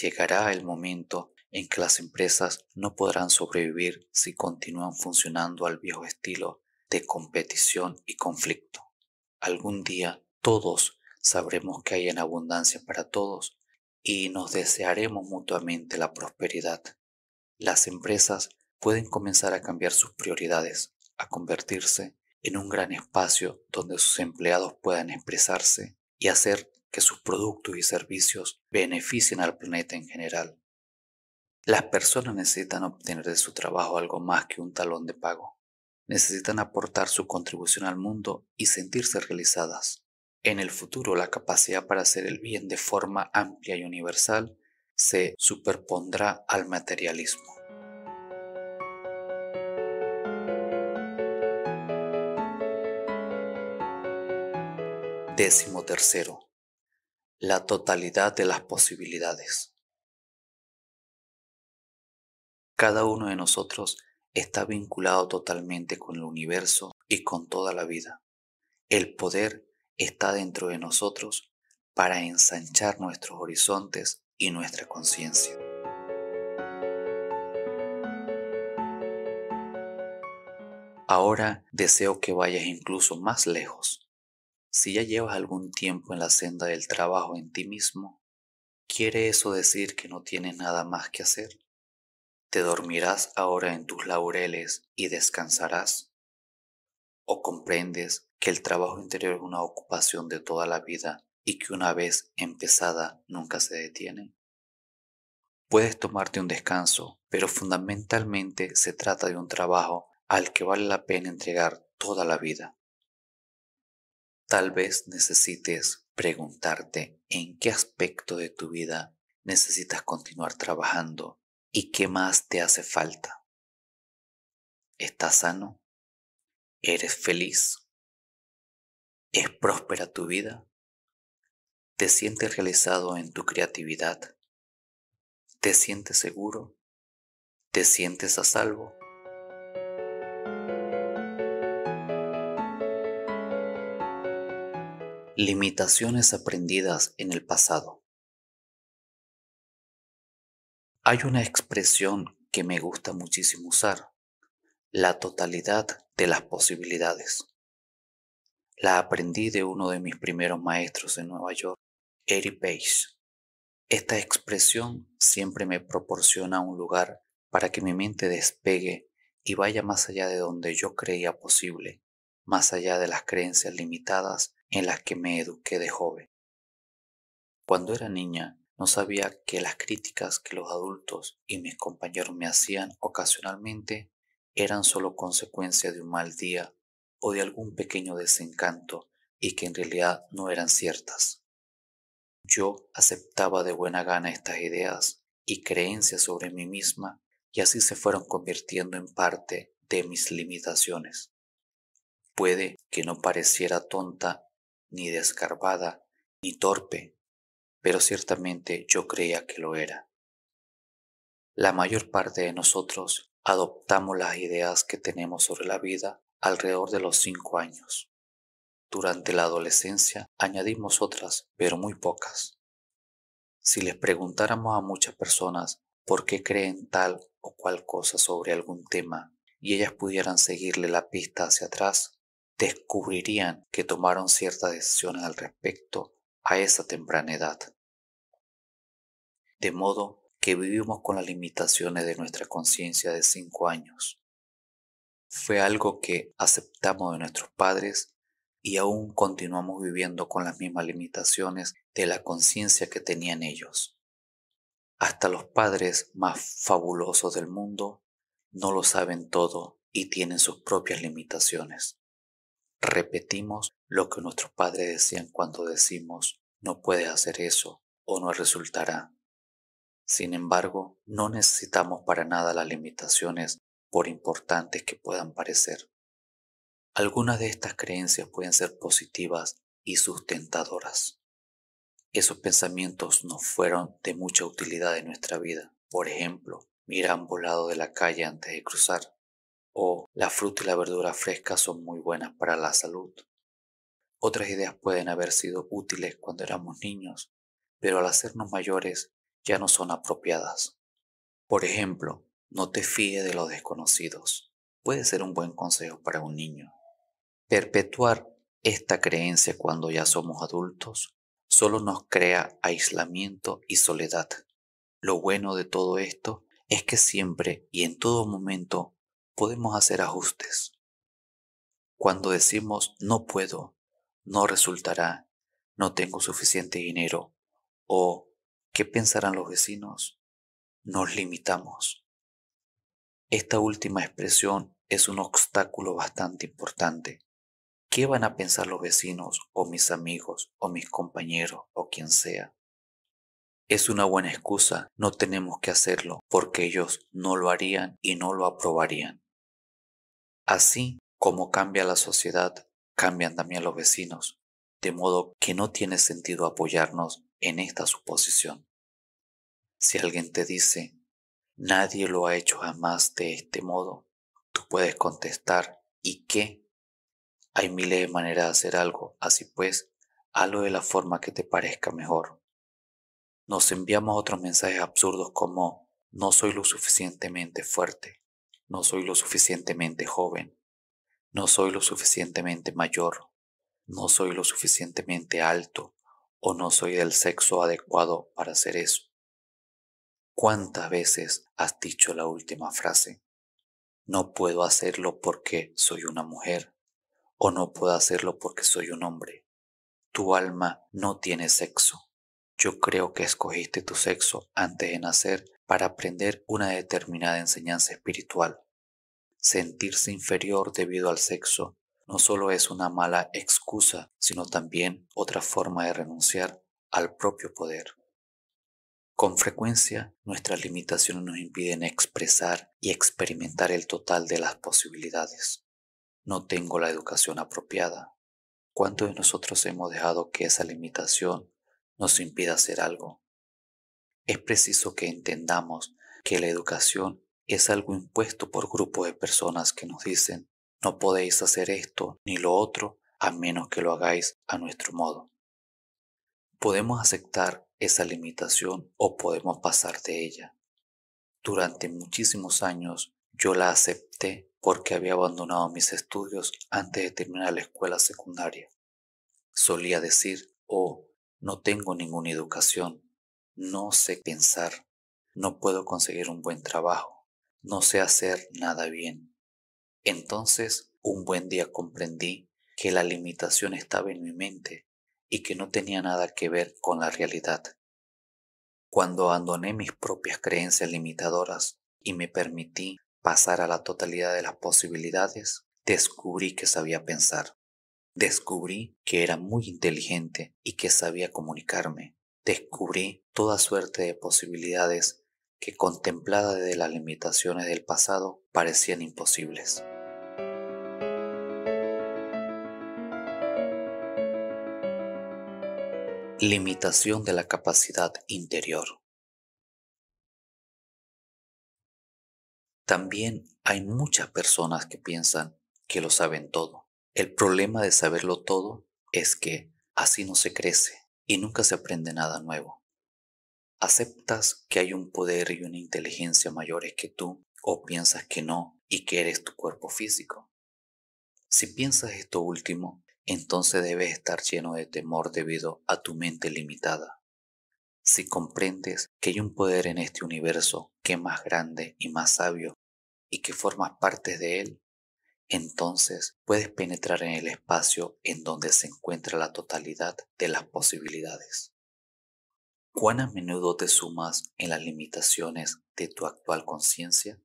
Llegará el momento en que las empresas no podrán sobrevivir si continúan funcionando al viejo estilo de competición y conflicto. Algún día todos sabremos que hay en abundancia para todos y nos desearemos mutuamente la prosperidad. Las empresas pueden comenzar a cambiar sus prioridades, a convertirse en un gran espacio donde sus empleados puedan expresarse y hacer que sus productos y servicios beneficien al planeta en general. Las personas necesitan obtener de su trabajo algo más que un talón de pago. Necesitan aportar su contribución al mundo y sentirse realizadas. En el futuro, la capacidad para hacer el bien de forma amplia y universal se superpondrá al materialismo. Décimo tercero. La totalidad de las posibilidades. Cada uno de nosotros está vinculado totalmente con el universo y con toda la vida. El poder está dentro de nosotros para ensanchar nuestros horizontes y nuestra conciencia. Ahora deseo que vayas incluso más lejos si ya llevas algún tiempo en la senda del trabajo en ti mismo, ¿quiere eso decir que no tienes nada más que hacer? ¿Te dormirás ahora en tus laureles y descansarás? ¿O comprendes que el trabajo interior es una ocupación de toda la vida y que una vez empezada nunca se detiene? Puedes tomarte un descanso, pero fundamentalmente se trata de un trabajo al que vale la pena entregar toda la vida. Tal vez necesites preguntarte en qué aspecto de tu vida necesitas continuar trabajando y qué más te hace falta. ¿Estás sano? ¿Eres feliz? ¿Es próspera tu vida? ¿Te sientes realizado en tu creatividad? ¿Te sientes seguro? ¿Te sientes a salvo? Limitaciones aprendidas en el pasado. Hay una expresión que me gusta muchísimo usar, la totalidad de las posibilidades. La aprendí de uno de mis primeros maestros en Nueva York, Eric Page. Esta expresión siempre me proporciona un lugar para que mi mente despegue y vaya más allá de donde yo creía posible, más allá de las creencias limitadas en las que me eduqué de joven. Cuando era niña, no sabía que las críticas que los adultos y mis compañeros me hacían ocasionalmente eran solo consecuencia de un mal día o de algún pequeño desencanto y que en realidad no eran ciertas. Yo aceptaba de buena gana estas ideas y creencias sobre mí misma y así se fueron convirtiendo en parte de mis limitaciones. Puede que no pareciera tonta ni descarbada, ni torpe, pero ciertamente yo creía que lo era. La mayor parte de nosotros adoptamos las ideas que tenemos sobre la vida alrededor de los cinco años. Durante la adolescencia añadimos otras, pero muy pocas. Si les preguntáramos a muchas personas por qué creen tal o cual cosa sobre algún tema y ellas pudieran seguirle la pista hacia atrás, descubrirían que tomaron ciertas decisiones al respecto a esa temprana edad. De modo que vivimos con las limitaciones de nuestra conciencia de cinco años. Fue algo que aceptamos de nuestros padres y aún continuamos viviendo con las mismas limitaciones de la conciencia que tenían ellos. Hasta los padres más fabulosos del mundo no lo saben todo y tienen sus propias limitaciones repetimos lo que nuestros padres decían cuando decimos no puedes hacer eso o no resultará. Sin embargo, no necesitamos para nada las limitaciones por importantes que puedan parecer. Algunas de estas creencias pueden ser positivas y sustentadoras. Esos pensamientos nos fueron de mucha utilidad en nuestra vida. Por ejemplo, mira han volado de la calle antes de cruzar o la fruta y la verdura fresca son muy buenas para la salud. Otras ideas pueden haber sido útiles cuando éramos niños, pero al hacernos mayores ya no son apropiadas. Por ejemplo, no te fíes de los desconocidos. Puede ser un buen consejo para un niño. Perpetuar esta creencia cuando ya somos adultos solo nos crea aislamiento y soledad. Lo bueno de todo esto es que siempre y en todo momento podemos hacer ajustes. Cuando decimos no puedo, no resultará, no tengo suficiente dinero o ¿qué pensarán los vecinos? Nos limitamos. Esta última expresión es un obstáculo bastante importante. ¿Qué van a pensar los vecinos o mis amigos o mis compañeros o quien sea? Es una buena excusa, no tenemos que hacerlo porque ellos no lo harían y no lo aprobarían. Así como cambia la sociedad, cambian también los vecinos, de modo que no tiene sentido apoyarnos en esta suposición. Si alguien te dice, nadie lo ha hecho jamás de este modo, tú puedes contestar, ¿y qué? Hay miles de maneras de hacer algo, así pues, hazlo de la forma que te parezca mejor. Nos enviamos otros mensajes absurdos como, no soy lo suficientemente fuerte, no soy lo suficientemente joven. No soy lo suficientemente mayor. No soy lo suficientemente alto o no soy del sexo adecuado para hacer eso. ¿Cuántas veces has dicho la última frase? No puedo hacerlo porque soy una mujer o no puedo hacerlo porque soy un hombre. Tu alma no tiene sexo. Yo creo que escogiste tu sexo antes de nacer para aprender una determinada enseñanza espiritual. Sentirse inferior debido al sexo no solo es una mala excusa, sino también otra forma de renunciar al propio poder. Con frecuencia, nuestras limitaciones nos impiden expresar y experimentar el total de las posibilidades. No tengo la educación apropiada. ¿Cuántos de nosotros hemos dejado que esa limitación nos impida hacer algo. Es preciso que entendamos que la educación es algo impuesto por grupos de personas que nos dicen, no podéis hacer esto ni lo otro a menos que lo hagáis a nuestro modo. Podemos aceptar esa limitación o podemos pasar de ella. Durante muchísimos años yo la acepté porque había abandonado mis estudios antes de terminar la escuela secundaria. Solía decir, oh, no tengo ninguna educación, no sé pensar, no puedo conseguir un buen trabajo, no sé hacer nada bien. Entonces, un buen día comprendí que la limitación estaba en mi mente y que no tenía nada que ver con la realidad. Cuando abandoné mis propias creencias limitadoras y me permití pasar a la totalidad de las posibilidades, descubrí que sabía pensar. Descubrí que era muy inteligente y que sabía comunicarme. Descubrí toda suerte de posibilidades que contempladas desde las limitaciones del pasado parecían imposibles. Limitación de la capacidad interior. También hay muchas personas que piensan que lo saben todo el problema de saberlo todo es que así no se crece y nunca se aprende nada nuevo. ¿Aceptas que hay un poder y una inteligencia mayores que tú o piensas que no y que eres tu cuerpo físico? Si piensas esto último, entonces debes estar lleno de temor debido a tu mente limitada. Si comprendes que hay un poder en este universo que es más grande y más sabio y que formas parte de él, entonces puedes penetrar en el espacio en donde se encuentra la totalidad de las posibilidades. ¿Cuán a menudo te sumas en las limitaciones de tu actual conciencia?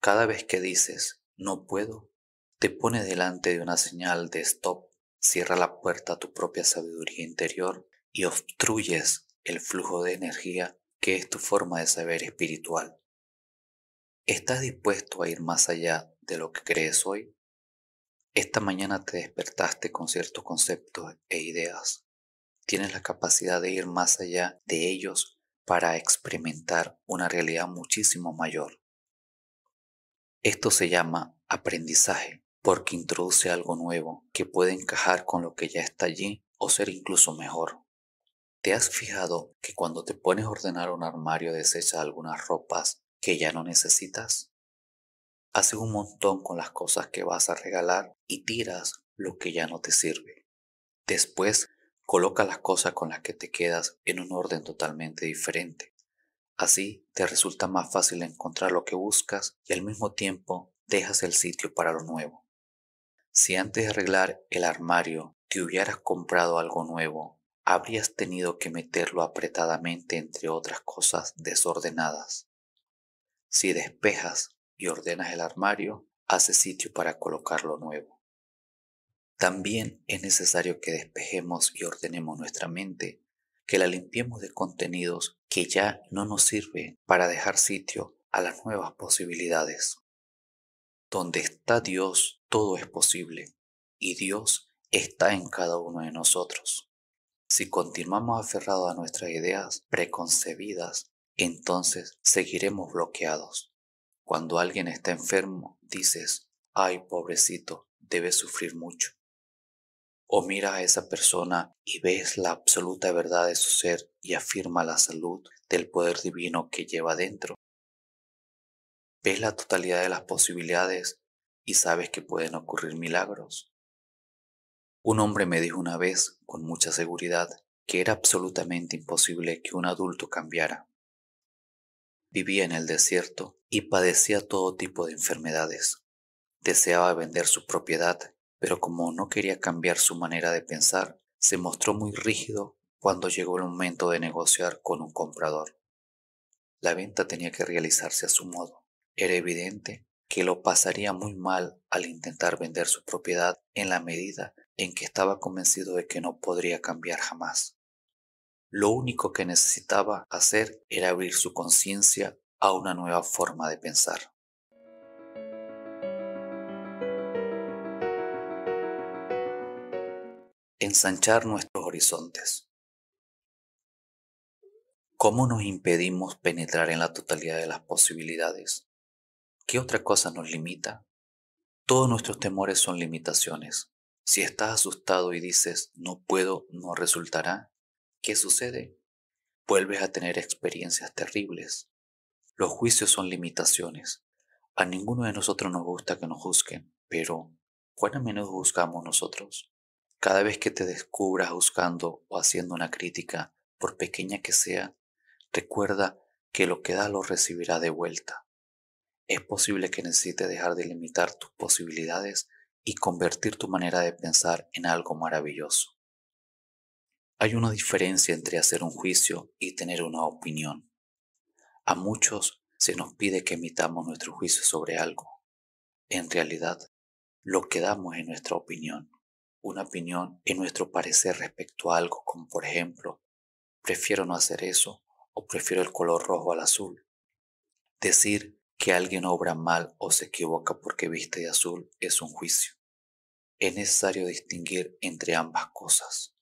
Cada vez que dices no puedo, te pone delante de una señal de stop, cierra la puerta a tu propia sabiduría interior y obstruyes el flujo de energía que es tu forma de saber espiritual. ¿Estás dispuesto a ir más allá de lo que crees hoy, esta mañana te despertaste con ciertos conceptos e ideas. Tienes la capacidad de ir más allá de ellos para experimentar una realidad muchísimo mayor. Esto se llama aprendizaje porque introduce algo nuevo que puede encajar con lo que ya está allí o ser incluso mejor. ¿Te has fijado que cuando te pones a ordenar un armario desechas algunas ropas que ya no necesitas? Haces un montón con las cosas que vas a regalar y tiras lo que ya no te sirve. Después, coloca las cosas con las que te quedas en un orden totalmente diferente. Así te resulta más fácil encontrar lo que buscas y al mismo tiempo dejas el sitio para lo nuevo. Si antes de arreglar el armario te hubieras comprado algo nuevo, habrías tenido que meterlo apretadamente entre otras cosas desordenadas. Si despejas y ordenas el armario, hace sitio para colocar lo nuevo. También es necesario que despejemos y ordenemos nuestra mente, que la limpiemos de contenidos que ya no nos sirven para dejar sitio a las nuevas posibilidades. Donde está Dios, todo es posible, y Dios está en cada uno de nosotros. Si continuamos aferrados a nuestras ideas preconcebidas, entonces seguiremos bloqueados. Cuando alguien está enfermo, dices, ay pobrecito, debe sufrir mucho. O mira a esa persona y ves la absoluta verdad de su ser y afirma la salud del poder divino que lleva dentro. Ves la totalidad de las posibilidades y sabes que pueden ocurrir milagros. Un hombre me dijo una vez, con mucha seguridad, que era absolutamente imposible que un adulto cambiara. Vivía en el desierto y padecía todo tipo de enfermedades. Deseaba vender su propiedad, pero como no quería cambiar su manera de pensar, se mostró muy rígido cuando llegó el momento de negociar con un comprador. La venta tenía que realizarse a su modo. Era evidente que lo pasaría muy mal al intentar vender su propiedad en la medida en que estaba convencido de que no podría cambiar jamás. Lo único que necesitaba hacer era abrir su conciencia a una nueva forma de pensar. Ensanchar nuestros horizontes. ¿Cómo nos impedimos penetrar en la totalidad de las posibilidades? ¿Qué otra cosa nos limita? Todos nuestros temores son limitaciones. Si estás asustado y dices, no puedo, no resultará, ¿qué sucede? Vuelves a tener experiencias terribles, los juicios son limitaciones. A ninguno de nosotros nos gusta que nos juzguen, pero ¿cuán a menudo juzgamos nosotros? Cada vez que te descubras buscando o haciendo una crítica, por pequeña que sea, recuerda que lo que da lo recibirá de vuelta. Es posible que necesites dejar de limitar tus posibilidades y convertir tu manera de pensar en algo maravilloso. Hay una diferencia entre hacer un juicio y tener una opinión. A muchos se nos pide que emitamos nuestro juicio sobre algo. En realidad, lo que damos es nuestra opinión. Una opinión en nuestro parecer respecto a algo, como por ejemplo, prefiero no hacer eso o prefiero el color rojo al azul. Decir que alguien obra mal o se equivoca porque viste de azul es un juicio. Es necesario distinguir entre ambas cosas.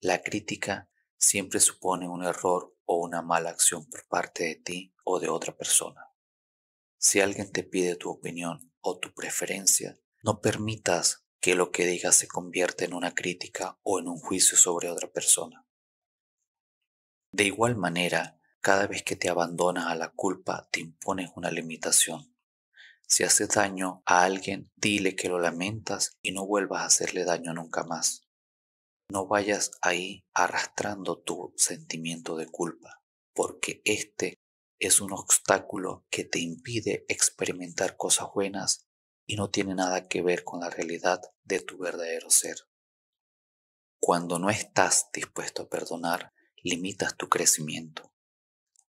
La crítica siempre supone un error o una mala acción por parte de ti o de otra persona. Si alguien te pide tu opinión o tu preferencia, no permitas que lo que digas se convierta en una crítica o en un juicio sobre otra persona. De igual manera, cada vez que te abandonas a la culpa, te impones una limitación. Si haces daño a alguien, dile que lo lamentas y no vuelvas a hacerle daño nunca más. No vayas ahí arrastrando tu sentimiento de culpa, porque este es un obstáculo que te impide experimentar cosas buenas y no tiene nada que ver con la realidad de tu verdadero ser. Cuando no estás dispuesto a perdonar, limitas tu crecimiento.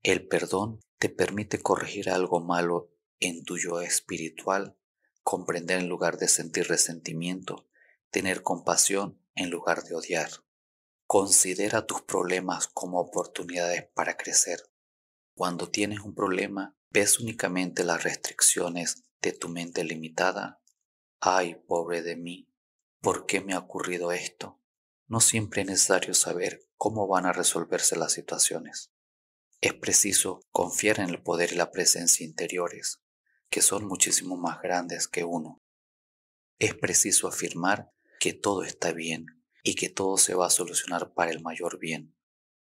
El perdón te permite corregir algo malo en tu yo espiritual, comprender en lugar de sentir resentimiento, tener compasión en lugar de odiar. Considera tus problemas como oportunidades para crecer. Cuando tienes un problema, ves únicamente las restricciones de tu mente limitada. Ay, pobre de mí, ¿por qué me ha ocurrido esto? No siempre es necesario saber cómo van a resolverse las situaciones. Es preciso confiar en el poder y la presencia interiores, que son muchísimo más grandes que uno. Es preciso afirmar que todo está bien y que todo se va a solucionar para el mayor bien.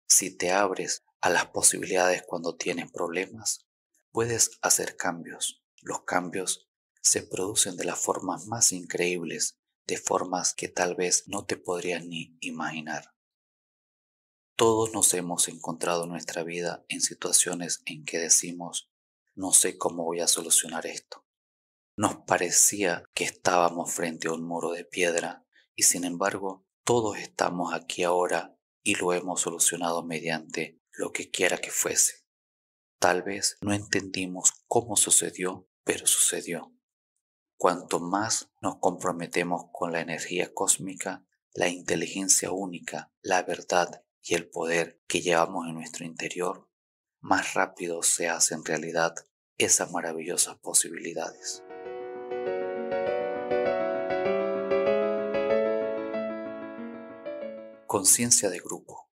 Si te abres a las posibilidades cuando tienes problemas, puedes hacer cambios. Los cambios se producen de las formas más increíbles, de formas que tal vez no te podrías ni imaginar. Todos nos hemos encontrado en nuestra vida en situaciones en que decimos, no sé cómo voy a solucionar esto. Nos parecía que estábamos frente a un muro de piedra y sin embargo, todos estamos aquí ahora y lo hemos solucionado mediante lo que quiera que fuese. Tal vez no entendimos cómo sucedió, pero sucedió. Cuanto más nos comprometemos con la energía cósmica, la inteligencia única, la verdad y el poder que llevamos en nuestro interior, más rápido se hacen realidad esas maravillosas posibilidades. Conciencia de grupo.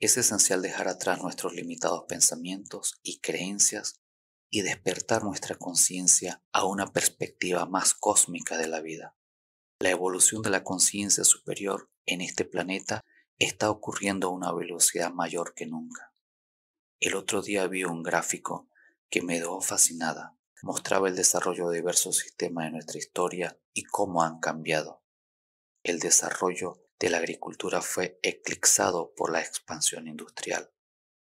Es esencial dejar atrás nuestros limitados pensamientos y creencias y despertar nuestra conciencia a una perspectiva más cósmica de la vida. La evolución de la conciencia superior en este planeta está ocurriendo a una velocidad mayor que nunca. El otro día vi un gráfico que me dejó fascinada. Mostraba el desarrollo de diversos sistemas en nuestra historia y cómo han cambiado. El desarrollo de la agricultura fue eclipsado por la expansión industrial.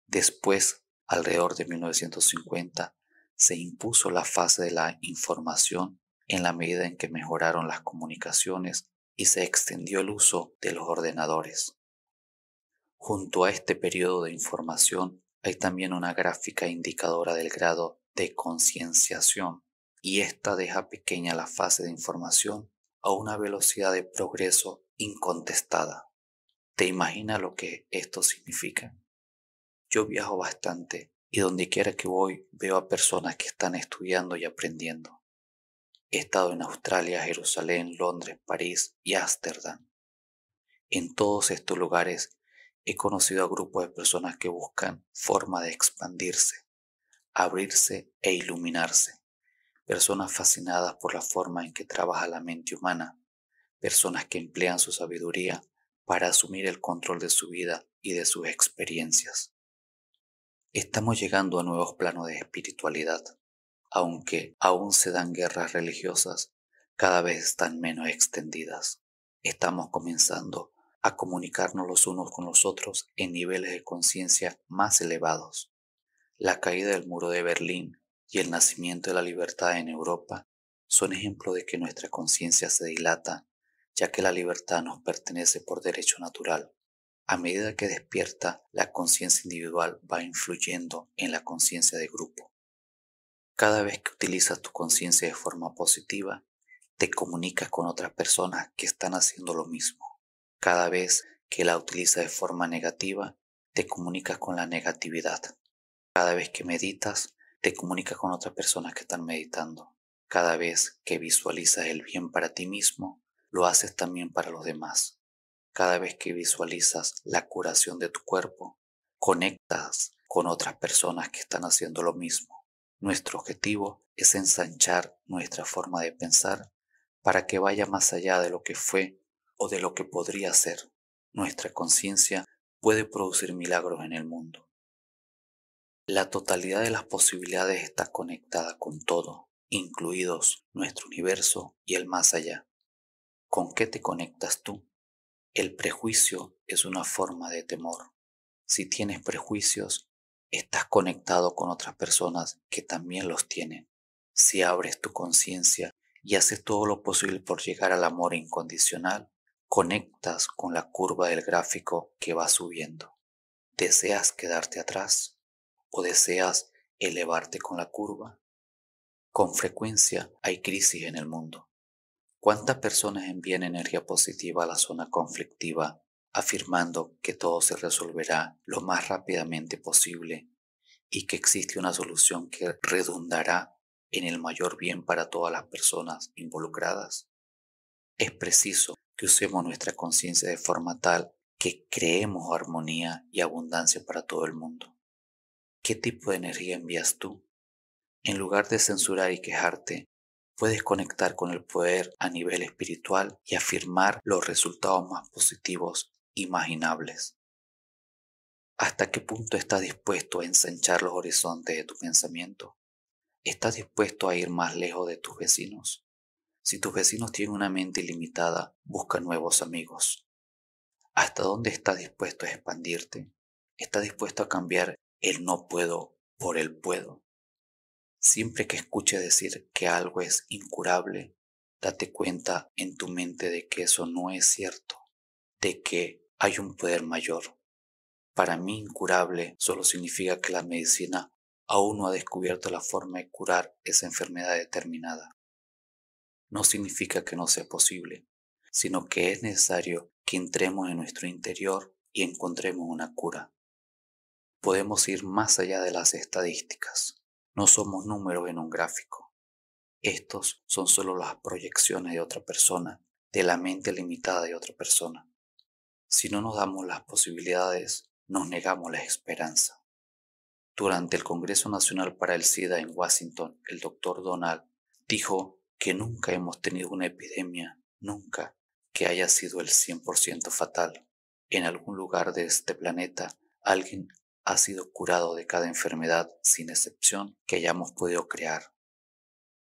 Después, alrededor de 1950, se impuso la fase de la información en la medida en que mejoraron las comunicaciones y se extendió el uso de los ordenadores. Junto a este periodo de información hay también una gráfica indicadora del grado de concienciación y esta deja pequeña la fase de información a una velocidad de progreso incontestada. ¿Te imaginas lo que esto significa? Yo viajo bastante y donde quiera que voy veo a personas que están estudiando y aprendiendo. He estado en Australia, Jerusalén, Londres, París y Ámsterdam. En todos estos lugares he conocido a grupos de personas que buscan forma de expandirse, abrirse e iluminarse. Personas fascinadas por la forma en que trabaja la mente humana personas que emplean su sabiduría para asumir el control de su vida y de sus experiencias. Estamos llegando a nuevos planos de espiritualidad, aunque aún se dan guerras religiosas, cada vez están menos extendidas. Estamos comenzando a comunicarnos los unos con los otros en niveles de conciencia más elevados. La caída del muro de Berlín y el nacimiento de la libertad en Europa son ejemplo de que nuestra conciencia se dilata ya que la libertad nos pertenece por derecho natural. A medida que despierta, la conciencia individual va influyendo en la conciencia de grupo. Cada vez que utilizas tu conciencia de forma positiva, te comunicas con otras personas que están haciendo lo mismo. Cada vez que la utilizas de forma negativa, te comunicas con la negatividad. Cada vez que meditas, te comunicas con otras personas que están meditando. Cada vez que visualizas el bien para ti mismo, lo haces también para los demás. Cada vez que visualizas la curación de tu cuerpo, conectas con otras personas que están haciendo lo mismo. Nuestro objetivo es ensanchar nuestra forma de pensar para que vaya más allá de lo que fue o de lo que podría ser. Nuestra conciencia puede producir milagros en el mundo. La totalidad de las posibilidades está conectada con todo, incluidos nuestro universo y el más allá. ¿Con qué te conectas tú? El prejuicio es una forma de temor. Si tienes prejuicios, estás conectado con otras personas que también los tienen. Si abres tu conciencia y haces todo lo posible por llegar al amor incondicional, conectas con la curva del gráfico que va subiendo. ¿Deseas quedarte atrás o deseas elevarte con la curva? Con frecuencia hay crisis en el mundo. ¿Cuántas personas envían energía positiva a la zona conflictiva, afirmando que todo se resolverá lo más rápidamente posible y que existe una solución que redundará en el mayor bien para todas las personas involucradas? Es preciso que usemos nuestra conciencia de forma tal que creemos armonía y abundancia para todo el mundo. ¿Qué tipo de energía envías tú? En lugar de censurar y quejarte, puedes conectar con el poder a nivel espiritual y afirmar los resultados más positivos imaginables. ¿Hasta qué punto estás dispuesto a ensanchar los horizontes de tu pensamiento? ¿Estás dispuesto a ir más lejos de tus vecinos? Si tus vecinos tienen una mente ilimitada, busca nuevos amigos. ¿Hasta dónde estás dispuesto a expandirte? ¿Estás dispuesto a cambiar el no puedo por el puedo? Siempre que escuche decir que algo es incurable, date cuenta en tu mente de que eso no es cierto, de que hay un poder mayor. Para mí incurable solo significa que la medicina aún no ha descubierto la forma de curar esa enfermedad determinada. No significa que no sea posible, sino que es necesario que entremos en nuestro interior y encontremos una cura. Podemos ir más allá de las estadísticas. No somos números en un gráfico. Estos son solo las proyecciones de otra persona, de la mente limitada de otra persona. Si no nos damos las posibilidades, nos negamos la esperanza. Durante el Congreso Nacional para el SIDA en Washington, el doctor Donald dijo que nunca hemos tenido una epidemia, nunca, que haya sido el 100% fatal. En algún lugar de este planeta alguien ha sido curado de cada enfermedad sin excepción que hayamos podido crear.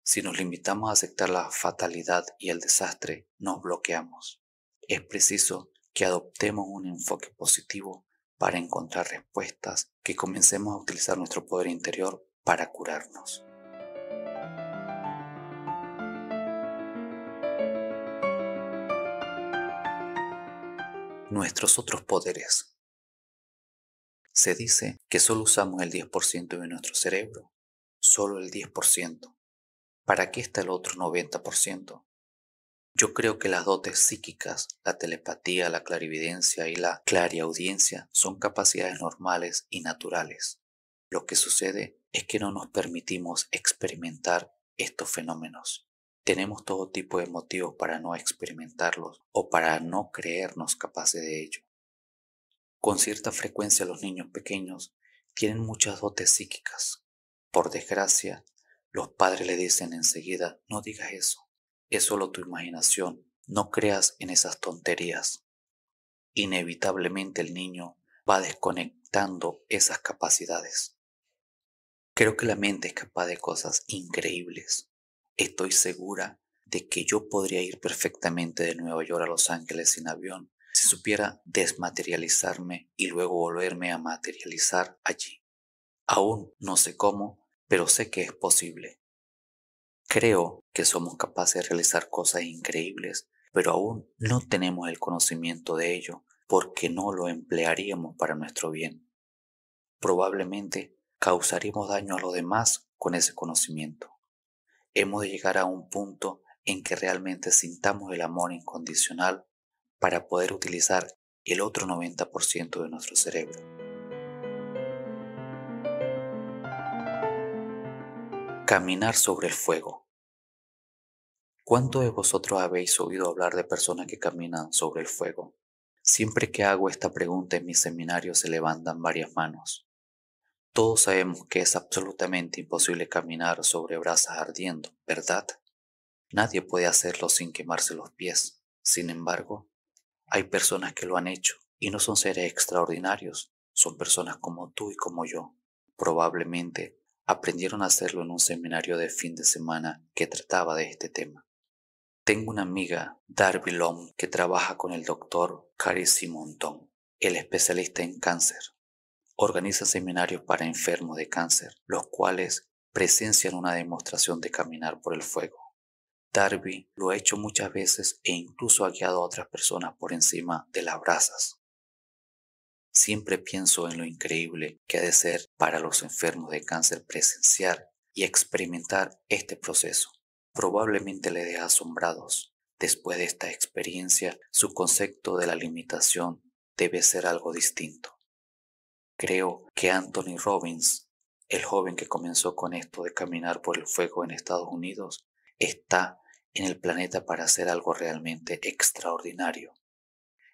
Si nos limitamos a aceptar la fatalidad y el desastre, nos bloqueamos. Es preciso que adoptemos un enfoque positivo para encontrar respuestas, que comencemos a utilizar nuestro poder interior para curarnos. Nuestros otros poderes. Se dice que solo usamos el 10% de nuestro cerebro, solo el 10%. ¿Para qué está el otro 90%? Yo creo que las dotes psíquicas, la telepatía, la clarividencia y la clariaudiencia son capacidades normales y naturales. Lo que sucede es que no nos permitimos experimentar estos fenómenos. Tenemos todo tipo de motivos para no experimentarlos o para no creernos capaces de ello. Con cierta frecuencia los niños pequeños tienen muchas dotes psíquicas. Por desgracia, los padres le dicen enseguida, no digas eso, es solo tu imaginación, no creas en esas tonterías. Inevitablemente el niño va desconectando esas capacidades. Creo que la mente es capaz de cosas increíbles. Estoy segura de que yo podría ir perfectamente de Nueva York a Los Ángeles sin avión si supiera desmaterializarme y luego volverme a materializar allí. Aún no sé cómo, pero sé que es posible. Creo que somos capaces de realizar cosas increíbles, pero aún no tenemos el conocimiento de ello porque no lo emplearíamos para nuestro bien. Probablemente causaríamos daño a los demás con ese conocimiento. Hemos de llegar a un punto en que realmente sintamos el amor incondicional para poder utilizar el otro 90% de nuestro cerebro. Caminar sobre el fuego. ¿Cuántos de vosotros habéis oído hablar de personas que caminan sobre el fuego? Siempre que hago esta pregunta en mis seminarios se levantan varias manos. Todos sabemos que es absolutamente imposible caminar sobre brasas ardiendo, ¿verdad? Nadie puede hacerlo sin quemarse los pies. Sin embargo, hay personas que lo han hecho y no son seres extraordinarios, son personas como tú y como yo. Probablemente aprendieron a hacerlo en un seminario de fin de semana que trataba de este tema. Tengo una amiga, Darby Lom, que trabaja con el doctor Cary Simonton, el especialista en cáncer. Organiza seminarios para enfermos de cáncer, los cuales presencian una demostración de caminar por el fuego. Darby lo ha hecho muchas veces e incluso ha guiado a otras personas por encima de las brasas. Siempre pienso en lo increíble que ha de ser para los enfermos de cáncer presenciar y experimentar este proceso. Probablemente le deja asombrados. Después de esta experiencia, su concepto de la limitación debe ser algo distinto. Creo que Anthony Robbins, el joven que comenzó con esto de caminar por el fuego en Estados Unidos, está en el planeta para hacer algo realmente extraordinario.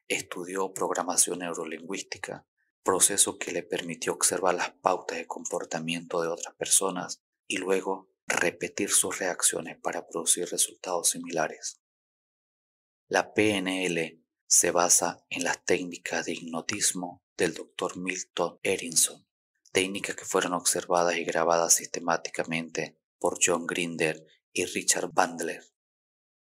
Estudió programación neurolingüística, proceso que le permitió observar las pautas de comportamiento de otras personas y luego repetir sus reacciones para producir resultados similares. La PNL se basa en las técnicas de hipnotismo del doctor Milton Erinson, técnicas que fueron observadas y grabadas sistemáticamente por John Grinder y Richard Bandler.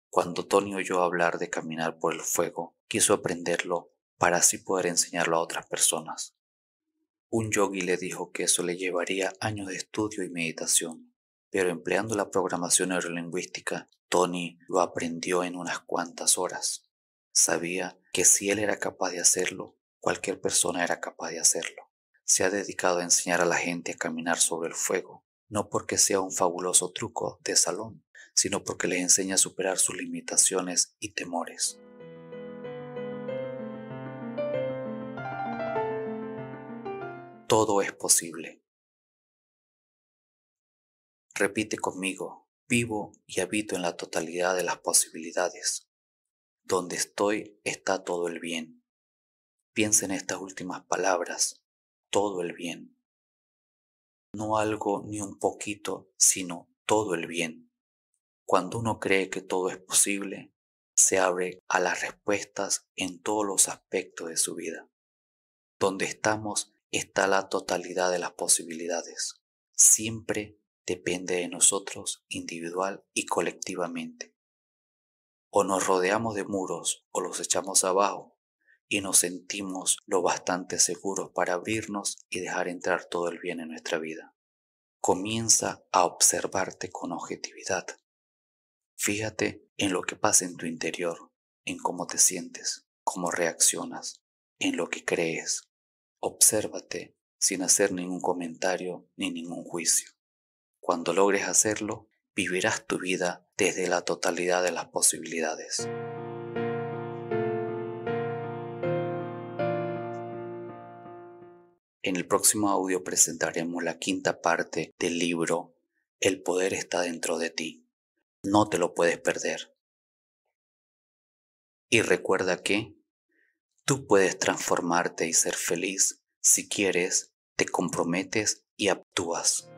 Cuando Tony oyó hablar de caminar por el fuego, quiso aprenderlo para así poder enseñarlo a otras personas. Un yogi le dijo que eso le llevaría años de estudio y meditación, pero empleando la programación neurolingüística, Tony lo aprendió en unas cuantas horas. Sabía que si él era capaz de hacerlo, cualquier persona era capaz de hacerlo. Se ha dedicado a enseñar a la gente a caminar sobre el fuego, no porque sea un fabuloso truco de salón, sino porque les enseña a superar sus limitaciones y temores. Todo es posible. Repite conmigo, vivo y habito en la totalidad de las posibilidades. Donde estoy está todo el bien. Piensa en estas últimas palabras, todo el bien. No algo ni un poquito, sino todo el bien. Cuando uno cree que todo es posible, se abre a las respuestas en todos los aspectos de su vida. Donde estamos está la totalidad de las posibilidades. Siempre depende de nosotros individual y colectivamente. O nos rodeamos de muros o los echamos abajo y nos sentimos lo bastante seguros para abrirnos y dejar entrar todo el bien en nuestra vida. Comienza a observarte con objetividad Fíjate en lo que pasa en tu interior, en cómo te sientes, cómo reaccionas, en lo que crees. Obsérvate sin hacer ningún comentario ni ningún juicio. Cuando logres hacerlo, vivirás tu vida desde la totalidad de las posibilidades. En el próximo audio presentaremos la quinta parte del libro El poder está dentro de ti. No te lo puedes perder. Y recuerda que tú puedes transformarte y ser feliz si quieres, te comprometes y actúas.